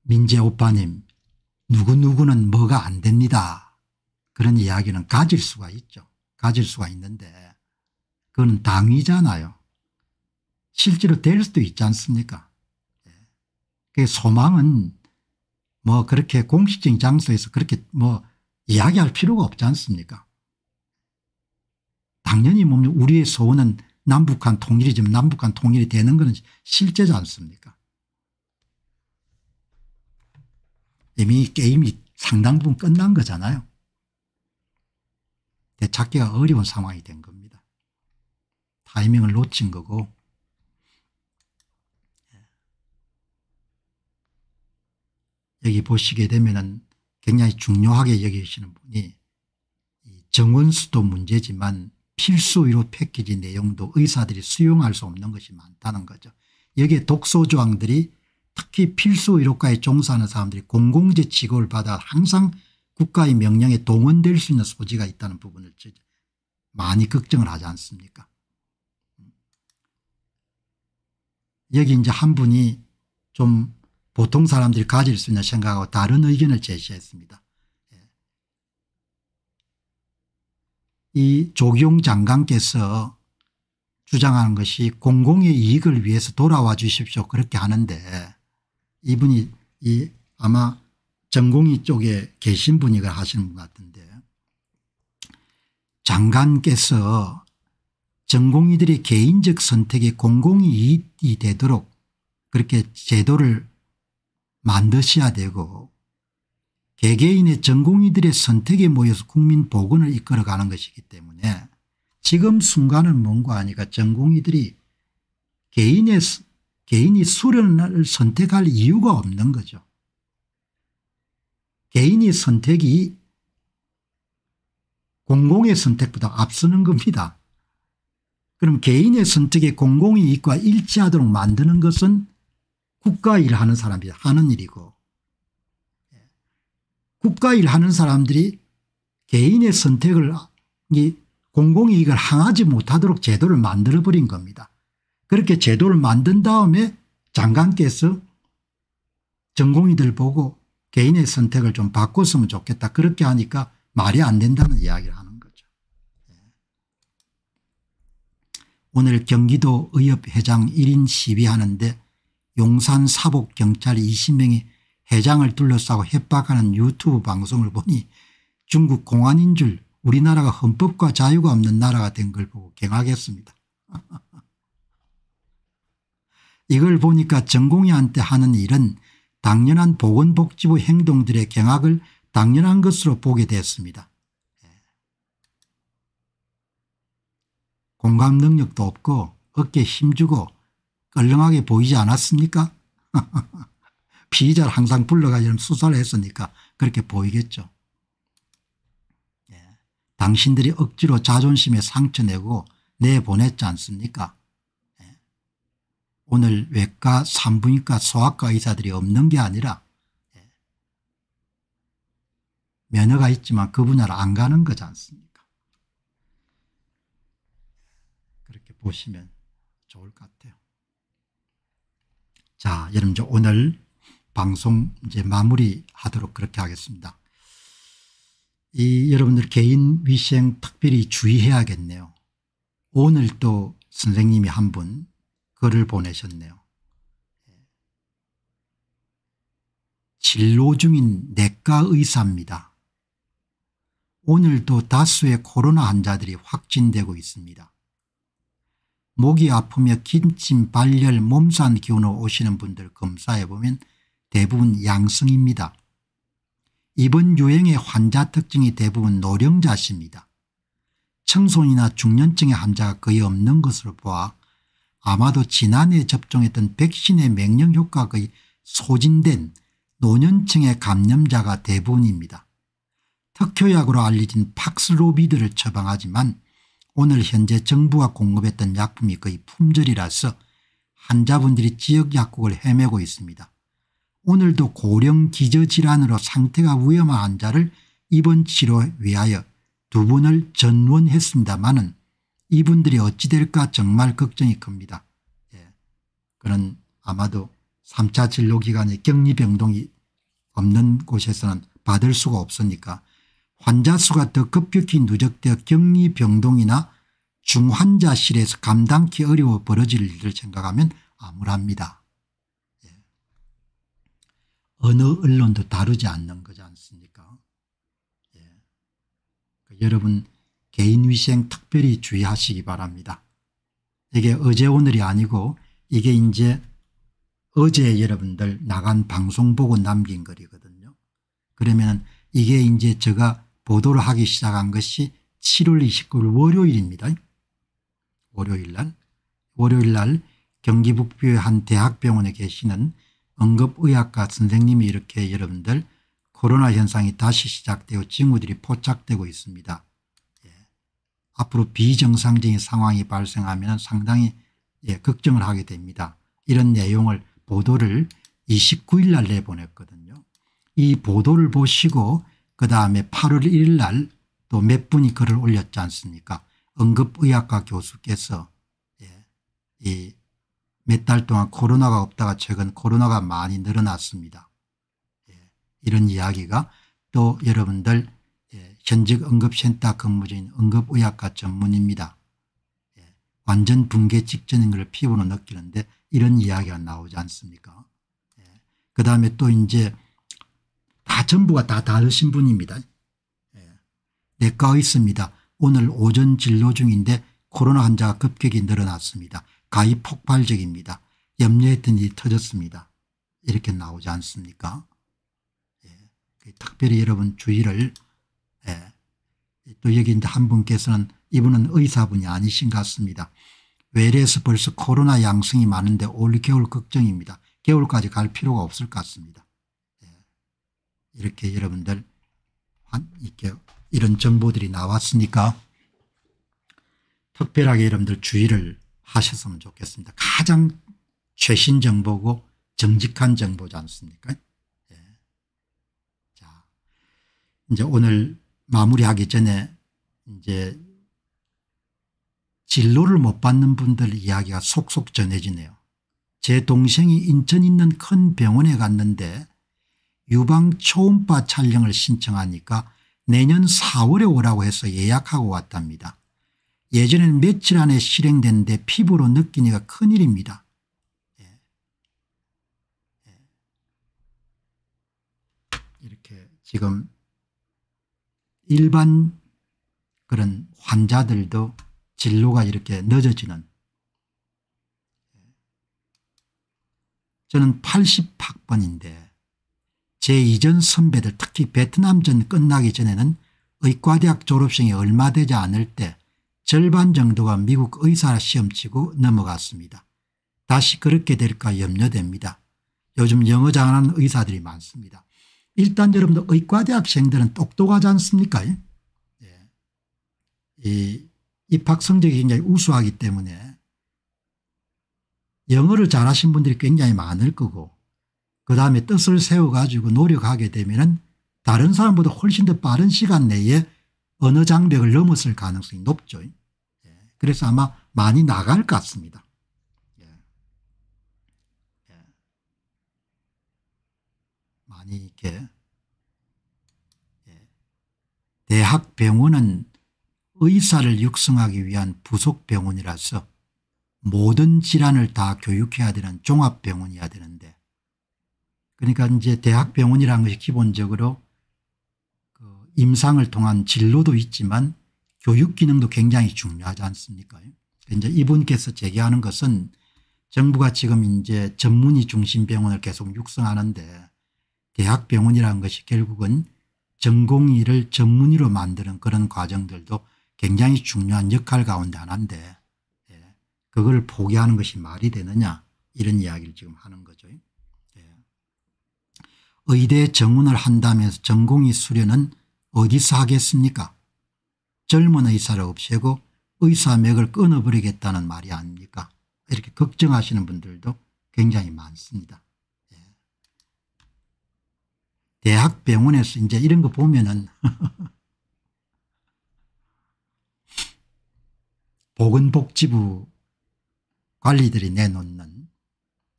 민재 오빠님 누구누구는 뭐가 안 됩니다. 그런 이야기는 가질 수가 있죠. 가질 수가 있는데 그건 당이잖아요. 실제로 될 수도 있지 않습니까? 그 소망은 뭐 그렇게 공식적인 장소에서 그렇게 뭐 이야기할 필요가 없지 않습니까 당연히 뭡 뭐 우리의 소원은 남북한 통일이지만 남북한 통일이 되는 것은 실제지 않습니까 이미 게임이 상당 부분 끝난 거잖아요. 찾기가 어려운 상황이 된 겁니다. 타이밍을 놓친 거고 여기 보시게 되면은 굉장히 중요하게 여기시는 분이 정원수도 문제지만 필수 의료 패키지 내용도 의사들이 수용할 수 없는 것이 많다는 거죠. 여기에 독소조항들이 특히 필수 의료과에 종사하는 사람들이 공공재 직업을 받아 항상 국가의 명령에 동원될 수 있는 소지가 있다는 부분을 많이 걱정을 하지 않습니까 음. 여기 이제 한 분이 좀 보통 사람들이 가질 수 있는 생각하고 다른 의견을 제시했습니다. 예. 이 조경 장관께서 주장하는 것이 공공의 이익을 위해서 돌아와 주십시오 그렇게 하는데 이분이 이 아마 전공의 쪽에 계신 분이 하시는 것 같은데 장관께서 전공의들의 개인적 선택이 공공이 이익이 되도록 그렇게 제도를 만드셔야 되고 개개인의 전공의들의 선택에 모여서 국민 복원을 이끌어가는 것이기 때문에 지금 순간은 뭔가 하니까 전공의들이 개인의 개인이 수련을 선택할 이유가 없는 거죠. 개인의 선택이 공공의 선택보다 앞서는 겁니다. 그럼 개인의 선택에 공공의 이익과 일치하도록 만드는 것은 국가 일 하는 사람이 하는 일이고 예. 국가 일 하는 사람들이 개인의 선택을 이 공공이익을 항하지 못하도록 제도를 만들어버린 겁니다. 그렇게 제도를 만든 다음에 장관께서 전공의들 보고 개인의 선택을 좀 바꿨으면 좋겠다. 그렇게 하니까 말이 안 된다는 이야기를 하는 거죠. 예. 오늘 경기도 의협회장 1인 시위하는데 용산 사복 경찰 20명이 해장을 둘러싸고 협박하는 유튜브 방송을 보니 중국 공안인 줄 우리나라가 헌법과 자유가 없는 나라가 된 걸 보고 경악했습니다. 이걸 보니까 전공의한테 하는 일은 당연한 보건복지부 행동들의 경악을 당연한 것으로 보게 됐습니다. 공감 능력도 없고 어깨 힘주고 얼렁하게 보이지 않았습니까? 피의자를 항상 불러가지고 수사를 했으니까 그렇게 보이겠죠. 예. 당신들이 억지로 자존심에 상처내고 내보냈지 않습니까? 예. 오늘 외과, 산부인과, 소아과 의사들이 없는 게 아니라 예. 면허가 있지만 그 분야를 안 가는 거지 않습니까? 그렇게 보시면 좋을 것 같아요. 자, 여러분 이제 오늘 방송 이제 마무리하도록 그렇게 하겠습니다. 이 여러분들 개인 위생 특별히 주의해야겠네요. 오늘 또 선생님이 한 분 글을 보내셨네요. 진료 중인 내과 의사입니다. 오늘도 다수의 코로나 환자들이 확진되고 있습니다. 목이 아프며 기침 발열 몸산 기운으로 오시는 분들 검사해 보면 대부분 양성입니다. 이번 유행의 환자 특징이 대부분 노령자십니다. 청소년이나 중년층의 환자가 거의 없는 것으로 보아 아마도 지난해 접종했던 백신의 맹령 효과가 의 소진된 노년층의 감염자가 대부분입니다. 특효약으로 알려진 팍스로비드를 처방하지만 오늘 현재 정부가 공급했던 약품이 거의 품절이라서 환자분들이 지역 약국을 헤매고 있습니다. 오늘도 고령 기저질환으로 상태가 위험한 환자를 입원 치료에 위하여 두 분을 전원했습니다마는 이분들이 어찌 될까 정말 걱정이 큽니다. 예. 그런 아마도 3차 진료기간에 격리병동이 없는 곳에서는 받을 수가 없으니까 환자 수가 더 급격히 누적되어 격리 병동이나 중환자실에서 감당기 하 어려워 벌어질 일을 생각하면 암울합니다. 예. 어느 언론도 다루지 않는 거지 않습니까 예. 그 여러분 개인위생 특별히 주의하시기 바랍니다. 이게 어제 오늘이 아니고 이게 이제 어제 여러분들 나간 방송 보고 남긴 거리거든요. 그러면 이게 이제 제가 보도를 하기 시작한 것이 7월 29일 월요일입니다. 월요일 날 월요일 날 경기 북부의 한 대학병원에 계시는 응급의학과 선생님이 이렇게 여러분들 코로나 현상이 다시 시작되어 징후들이 포착되고 있습니다. 예. 앞으로 비정상적인 상황이 발생하면 상당히 예, 걱정을 하게 됩니다. 이런 내용을 보도를 29일 날 내보냈거든요. 이 보도를 보시고 그 다음에 8월 1일 날 또 몇 분이 글을 올렸지 않습니까 응급의학과 교수께서 예, 몇달 동안 코로나가 없다가 최근 코로나가 많이 늘어났습니다. 예, 이런 이야기가 또 여러분들 예, 현직 응급센터 근무 중인 응급의학과 전문입니다. 예, 완전 붕괴 직전인 걸 피부로 느끼는데 이런 이야기가 나오지 않습니까 예, 그 다음에 또 이제 다 전부가 다 다르신 분입니다. 예. 내과 있습니다. 오늘 오전 진료 중인데 코로나 환자가 급격히 늘어났습니다. 가히 폭발적입니다. 염려했던 일이 터졌습니다. 이렇게 나오지 않습니까? 예. 그 특별히 여러분 주의를 예. 또 여기 이제 한 분께서는 이분은 의사분이 아니신 것 같습니다. 외래에서 벌써 코로나 양성이 많은데 올 겨울 걱정입니다. 겨울까지 갈 필요가 없을 것 같습니다. 이렇게 여러분들 이렇게 이런 정보들이 나왔으니까 특별하게 여러분들 주의를 하셨으면 좋겠습니다. 가장 최신 정보고 정직한 정보지 않습니까? 예. 자, 이제 오늘 마무리하기 전에 이제 진로를 못 받는 분들 이야기가 속속 전해지네요. 제 동생이 인천 있는 큰 병원에 갔는데 유방 초음파 촬영을 신청하니까 내년 4월에 오라고 해서 예약하고 왔답니다. 예전에 며칠 안에 실행된데 피부로 느끼니까 큰일입니다. 예. 예. 이렇게 지금 일반 그런 환자들도 진로가 이렇게 늦어지는 예. 저는 80학번인데 제 이전 선배들 특히 베트남전 끝나기 전에는 의과대학 졸업생이 얼마 되지 않을 때 절반 정도가 미국 의사 시험치고 넘어갔습니다. 다시 그렇게 될까 염려됩니다. 요즘 영어 잘하는 의사들이 많습니다. 일단 여러분들 의과대학생들은 똑똑하지 않습니까 예. 예. 이 입학 성적이 굉장히 우수하기 때문에 영어를 잘하신 분들이 굉장히 많을 거고 그다음에 뜻을 세워가지고 노력하게 되면 다른 사람보다 훨씬 더 빠른 시간 내에 언어 장벽을 넘었을 가능성이 높죠. 예. 그래서 아마 많이 나갈 것 같습니다. 예. 예. 많이 이렇게 대학 병원은 의사를 육성하기 위한 부속 병원이라서 모든 질환을 다 교육해야 되는 종합병원이어야 되는데 그러니까 이제 대학병원이라는 것이 기본적으로 그 임상을 통한 진로도 있지만 교육 기능도 굉장히 중요하지 않습니까? 이제 이분께서 제기하는 것은 정부가 지금 이제 전문의 중심 병원을 계속 육성하는데 대학병원이라는 것이 결국은 전공의를 전문의로 만드는 그런 과정들도 굉장히 중요한 역할 가운데 하나인데 예, 그걸 포기하는 것이 말이 되느냐 이런 이야기를 지금 하는 거죠. 의대 정원을 한다면서 전공의 수련은 어디서 하겠습니까 젊은 의사를 없애고 의사 맥을 끊어버리겠다는 말이 아닙니까 이렇게 걱정하시는 분들도 굉장히 많습니다. 예. 대학병원에서 이제 이런 거 보면은 보건복지부 관리들이 내놓는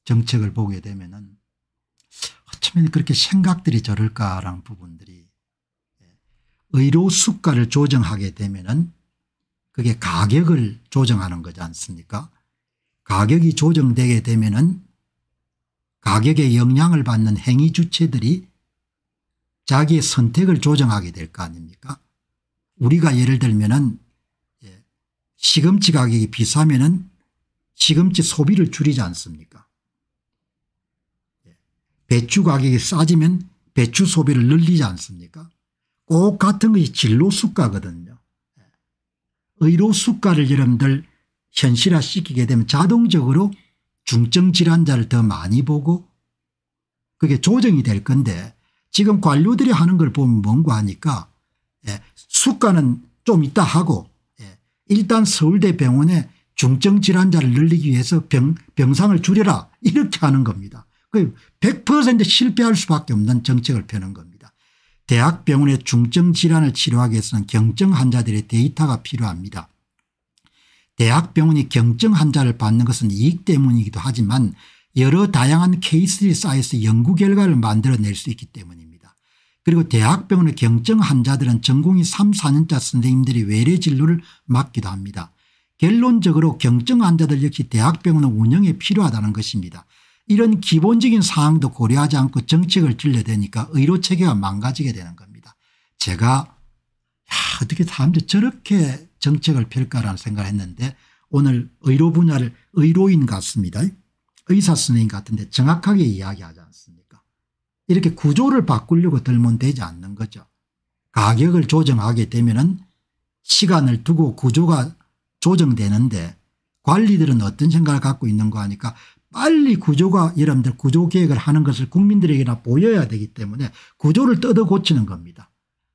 정책을 보게 되면은 참에 그렇게 생각들이 저럴까라는 부분들이 예, 의료 수가를 조정하게 되면은 그게 가격을 조정하는 거지 않습니까 가격이 조정되게 되면은 가격에 영향을 받는 행위 주체들이 자기의 선택을 조정하게 될 거 아닙니까 우리가 예를 들면은 예, 시금치 가격이 비싸면은 시금치 소비를 줄이지 않습니까 배추 가격이 싸지면 배추 소비를 늘리지 않습니까 꼭 같은 것이 진로 수가거든요. 의료 수가를 여러분들 현실화시키게 되면 자동적으로 중증 질환자를 더 많이 보고 그게 조정이 될 건데 지금 관료들이 하는 걸 보면 뭔가 하니까 예, 수가는 좀 있다 하고 예, 일단 서울대 병원에 중증 질환자를 늘리기 위해서 병, 병상을 줄여라 이렇게 하는 겁니다. 100% 실패할 수밖에 없는 정책을 펴는 겁니다. 대학병원의 중증 질환을 치료하기 위해서는 경증 환자들의 데이터가 필요합니다. 대학병원이 경증 환자를 받는 것은 이익 때문이기도 하지만 여러 다양한 케이스들이 쌓여서 연구 결과를 만들어낼 수 있기 때문입니다. 그리고 대학병원의 경증 환자들은 전공이 3, 4년차 선생님들이 외래 진료를 맡기도 합니다. 결론적으로 경증 환자들 역시 대학병원의 운영에 필요하다는 것입니다. 이런 기본적인 사항도 고려하지 않고 정책을 찔러대니까 의료 체계가 망가지게 되는 겁니다. 제가 야, 어떻게 사람들 저렇게 정책을 펼까라는 생각을 했는데 오늘 의료 분야를 의료인 같습니다. 의사 선생님 같은데 정확하게 이야기하지 않습니까 이렇게 구조를 바꾸려고 들면 되지 않는 거죠. 가격을 조정하게 되면 은 시간을 두고 구조가 조정되는데 관리들은 어떤 생각을 갖고 있는가 하니까 빨리 구조가 여러분들 구조 개혁을 하는 것을 국민들에게나 보여야 되기 때문에 구조를 뜯어 고치는 겁니다.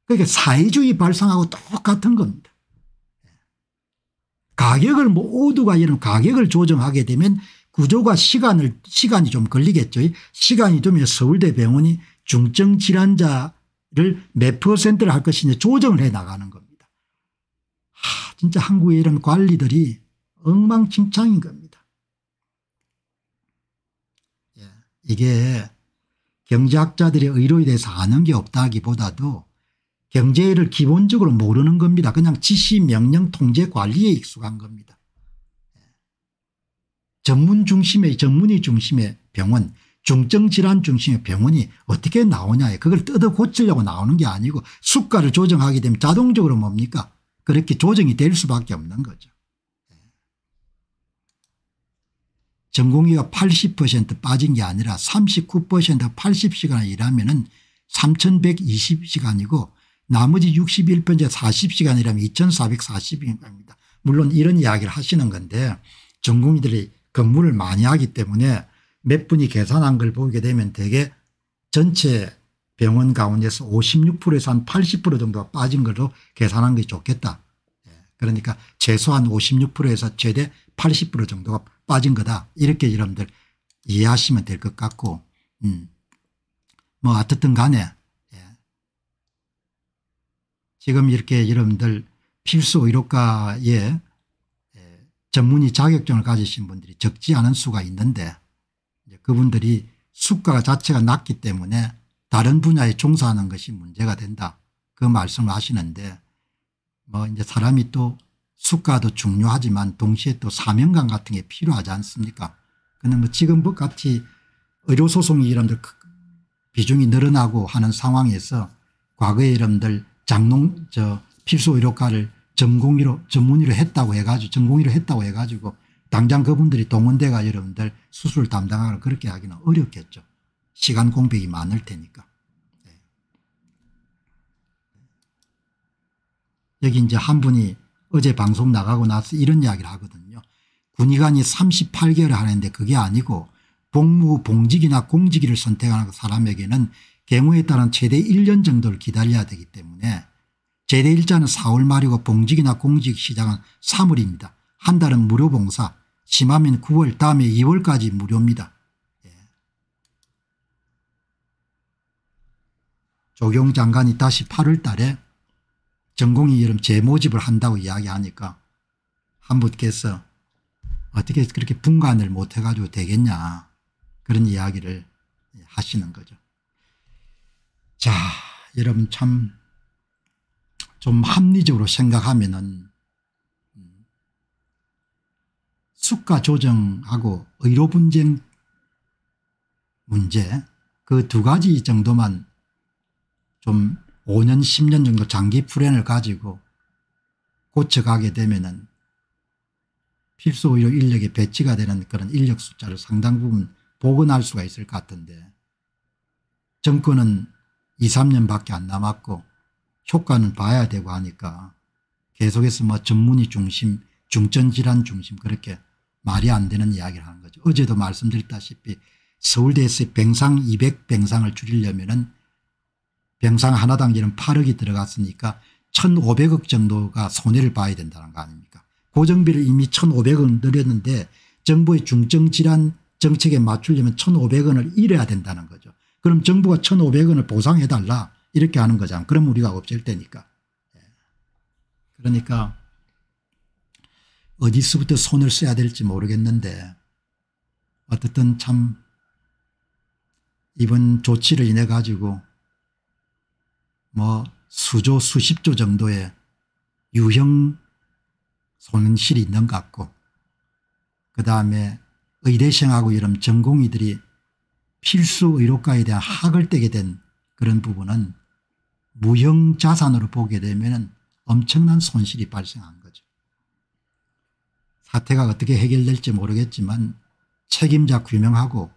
그러니까 사회주의 발상하고 똑같은 겁니다. 가격을 모두가 이런 가격을 조정하게 되면 구조가 시간을 시간이 좀 걸리겠죠. 시간이 좀 서울대 병원이 중증 질환자를 몇 퍼센트를 할 것이냐 조정을 해 나가는 겁니다. 하, 진짜 한국의 이런 관리들이 엉망진창인 겁니다. 이게 경제학자들의 의료에 대해서 아는 게 없다기보다도 경제를 기본적으로 모르는 겁니다. 그냥 지시 명령 통제 관리에 익숙한 겁니다. 전문 중심의 전문의 중심의 병원 중증질환 중심의 병원이 어떻게 나오냐에 그걸 뜯어 고치려고 나오는 게 아니고 수가를 조정하게 되면 자동적으로 뭡니까 그렇게 조정이 될 수밖에 없는 거죠. 전공의가 80% 빠진 게 아니라 39% 80시간을 일하면 은 3120시간이고 나머지 61% 40시간이라면 2 4 4 0간입니다 물론 이런 이야기를 하시는 건데 전공의들이 근무를 많이 하기 때문에 몇 분이 계산한 걸 보게 되면 되게 전체 병원 가운데서 56%에서 한 80% 정도가 빠진 걸로 계산한 게 좋겠다. 예, 그러니까 최소한 56%에서 최대 80% 정도가 빠진 거다. 이렇게 여러분들 이해하시면 될 것 같고 음. 뭐 어떻든 간에 예. 지금 이렇게 여러분들 필수 의료과에 예. 전문의 자격증을 가지신 분들이 적지 않은 수가 있는데 그분들이 수가 자체가 낮기 때문에 다른 분야에 종사하는 것이 문제가 된다. 그 말씀을 하시는데 뭐 이제 사람이 또 숙가도 중요하지만 동시에 또 사명감 같은 게 필요하지 않습니까 근데 뭐 지금 똑같이 뭐 의료소송이 이름들 그 비중이 늘어나고 하는 상황에서 과거에 이름들 장농 저 필수의료과를 전공의로 전문의로 했다고 해가지고 전공의로 했다고 해가지고 당장 그분들이 동원대가 여러분들 수술 담당하고 그렇게 하기는 어렵겠죠. 시간 공백이 많을 테니까. 네. 여기 이제 한 분이 어제 방송 나가고 나서 이런 이야기를 하거든요. 군의관이 3 8개월 하는데 그게 아니고 복무 봉직이나 공직을 선택하는 그 사람에게는 경우에 따른 최대 1년 정도를 기다려야 되기 때문에 제대 일자는 4월 말이고 봉직이나 공직 시작은 3월입니다. 한 달은 무료 봉사 심하면 9월 다음에 2월까지 무료입니다. 예. 조경 장관이 다시 8월 달에 전공이 여름 재모집을 한다고 이야기하니까 한 분께서 어떻게 그렇게 분간을 못해가지고 되겠냐 그런 이야기를 하시는 거죠. 자 여러분 참 좀 합리적으로 생각하면은 수가 조정하고 의료 분쟁 문제 그 두 가지 정도만 좀 5년 10년 정도 장기 플랜을 가지고 고쳐가게 되면은 필수 의료 인력의 배치가 되는 그런 인력 숫자를 상당 부분 복원할 수가 있을 것 같은데 정권은 2, 3년밖에 안 남았고 효과는 봐야 되고 하니까 계속해서 뭐 전문의 중심 중전질환 중심 그렇게 말이 안 되는 이야기를 하는 거죠. 어제도 말씀드렸다시피 서울대에서 병상 200병상을 줄이려면 은 병상 하나당 기는 8억이 들어갔으니까 1,500억 정도가 손해를 봐야 된다는 거 아닙니까 고정비를 그 이미 1,500원 늘렸는데 정부의 중증질환 정책에 맞추려면 1,500원을 잃어야 된다는 거죠. 그럼 정부가 1,500원을 보상해달라 이렇게 하는 거잖아. 그럼 우리가 없앨 테니까 예. 그러니까 어디서부터 손을 써야 될지 모르겠는데 어쨌든 참 이번 조치를 인해 가지고 뭐 수조 수십 조 정도의 유형 손실이 있는 것 같고 그다음에 의대생하고 이런 전공의들이 필수 의료과에 대한 학을 떼게 된 그런 부분은 무형 자산으로 보게 되면 엄청난 손실이 발생한 거죠. 사태가 어떻게 해결될지 모르겠지만 책임자 규명하고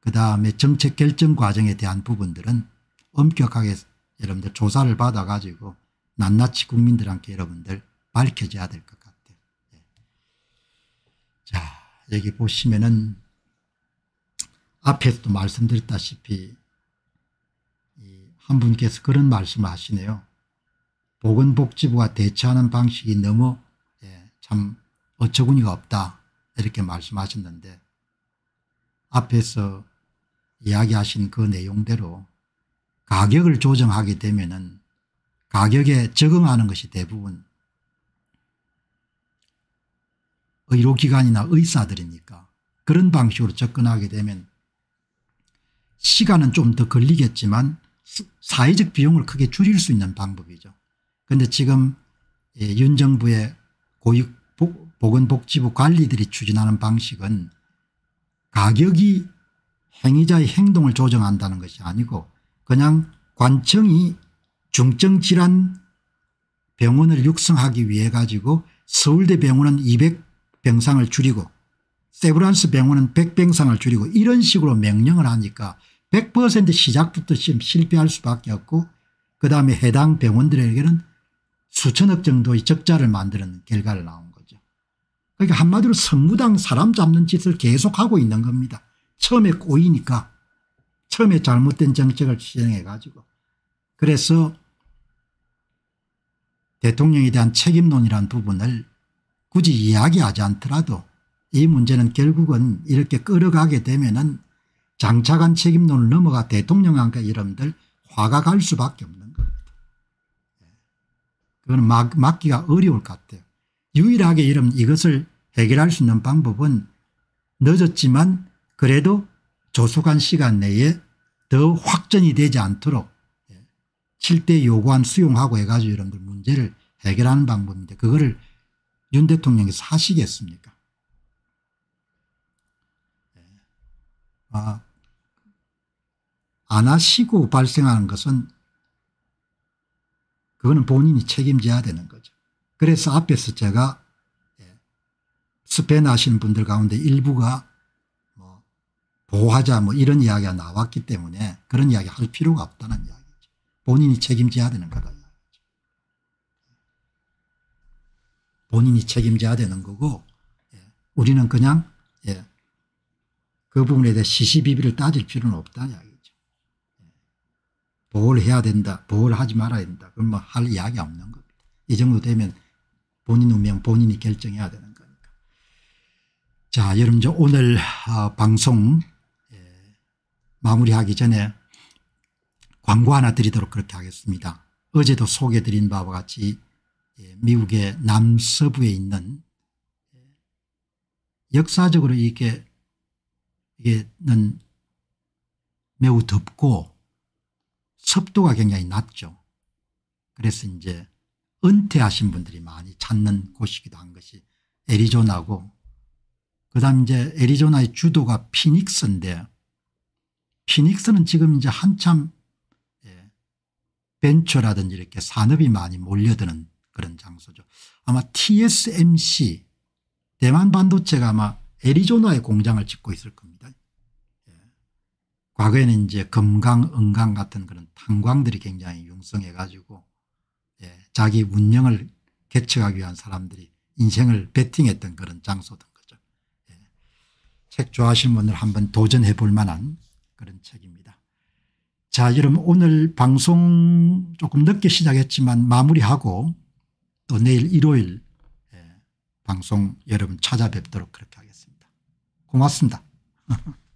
그다음에 정책 결정 과정에 대한 부분들은 엄격하게 여러분들 조사를 받아가지고 낱낱이 국민들한테 여러분들 밝혀져야 될 것 같아요. 예. 자, 여기 보시면은 앞에서도 말씀드렸다시피 이 한 분께서 그런 말씀을 하시네요. 보건복지부가 대처하는 방식이 너무 예, 참 어처구니가 없다 이렇게 말씀하셨는데 앞에서 이야기하신 그 내용대로 가격을 조정하게 되면은 가격에 적응하는 것이 대부분 의료기관이나 의사들이니까 그런 방식으로 접근하게 되면 시간은 좀 더 걸리겠지만 사회적 비용을 크게 줄일 수 있는 방법이죠. 그런데 지금 예, 윤 정부의 보건복지부 관리들이 추진하는 방식은 가격이 행위자의 행동을 조정한다는 것이 아니고 그냥 관청이 중증질환 병원을 육성하기 위해 가지고 서울대 병원은 200병상을 줄이고 세브란스 병원은 100병상을 줄이고 이런 식으로 명령을 하니까 100% 시작부터 실패할 수밖에 없고 그다음에 해당 병원들에게는 수천억 정도의 적자를 만드는 결과를 나온 거죠. 그러니까 한마디로 선무당 사람 잡는 짓을 계속하고 있는 겁니다. 처음에 꼬이니까 처음에 잘못된 정책을 시행해가지고 그래서 대통령에 대한 책임론이란 부분을 굳이 이야기하지 않더라도 이 문제는 결국은 이렇게 끌어가게 되면은 장차간 책임론을 넘어가 대통령한테 이름들 화가 갈 수밖에 없는 겁니다. 예. 그건 막, 막기가 어려울 것 같아요. 유일하게 이름 이것을 해결할 수 있는 방법은 늦었지만 그래도 조속한 시간 내에 더 확전이 되지 않도록 7대 요구안 수용하고 해가지고 이런 걸 문제를 해결하는 방법인데 그거를 윤 대통령께서 하시겠습니까 아, 안 하시고 발생하는 것은 그거는 본인이 책임져야 되는 거죠. 그래서 앞에서 제가 스페인 하시는 분들 가운데 일부가 보호하자 뭐 이런 이야기가 나왔기 때문에 그런 이야기 할 필요가 없다는 이야기죠. 본인이 책임져야 되는 거다. 본인이 책임져야 되는 거고 예. 우리는 그냥 예. 그 부분에 대해 시시비비를 따질 필요는 없다는 이야기죠. 예. 보호를 해야 된다. 보호를 하지 말아야 된다. 그럼 뭐할 이야기 없는 겁니다. 이 정도 되면 본인 운명 본인이 결정해야 되는 거니까. 자 여러분 오늘 아, 방송 마무리하기 전에 광고 하나 드리도록 그렇게 하겠습니다. 어제도 소개드린 바와 같이 예, 미국의 남서부에 있는 예, 역사적으로 이게 는 매우 덥고 습도가 굉장히 낮죠. 그래서 이제 은퇴하신 분들이 많이 찾는 곳이기도 한 것이 애리조나고 그다음 이제 애리조나의 주도가 피닉스인데 피닉스는 지금 이제 한참 예, 벤처라든지 이렇게 산업이 많이 몰려드는 그런 장소죠. 아마 TSMC 대만 반도체가 아마 애리조나에 공장을 짓고 있을 겁니다. 예. 과거에는 이제 금강 은강 같은 그런 탄광들이 굉장히 융성해 가지고 예. 자기 운명을 개척하기 위한 사람들이 인생을 베팅했던 그런 장소던 거죠. 예. 책 좋아하시는 분들 한번 도전해 볼 만한 그런 책입니다. 자 여러분 오늘 방송 조금 늦게 시작했지만 마무리하고 또 내일 일요일 예, 방송 여러분 찾아뵙도록 그렇게 하겠습니다. 고맙습니다.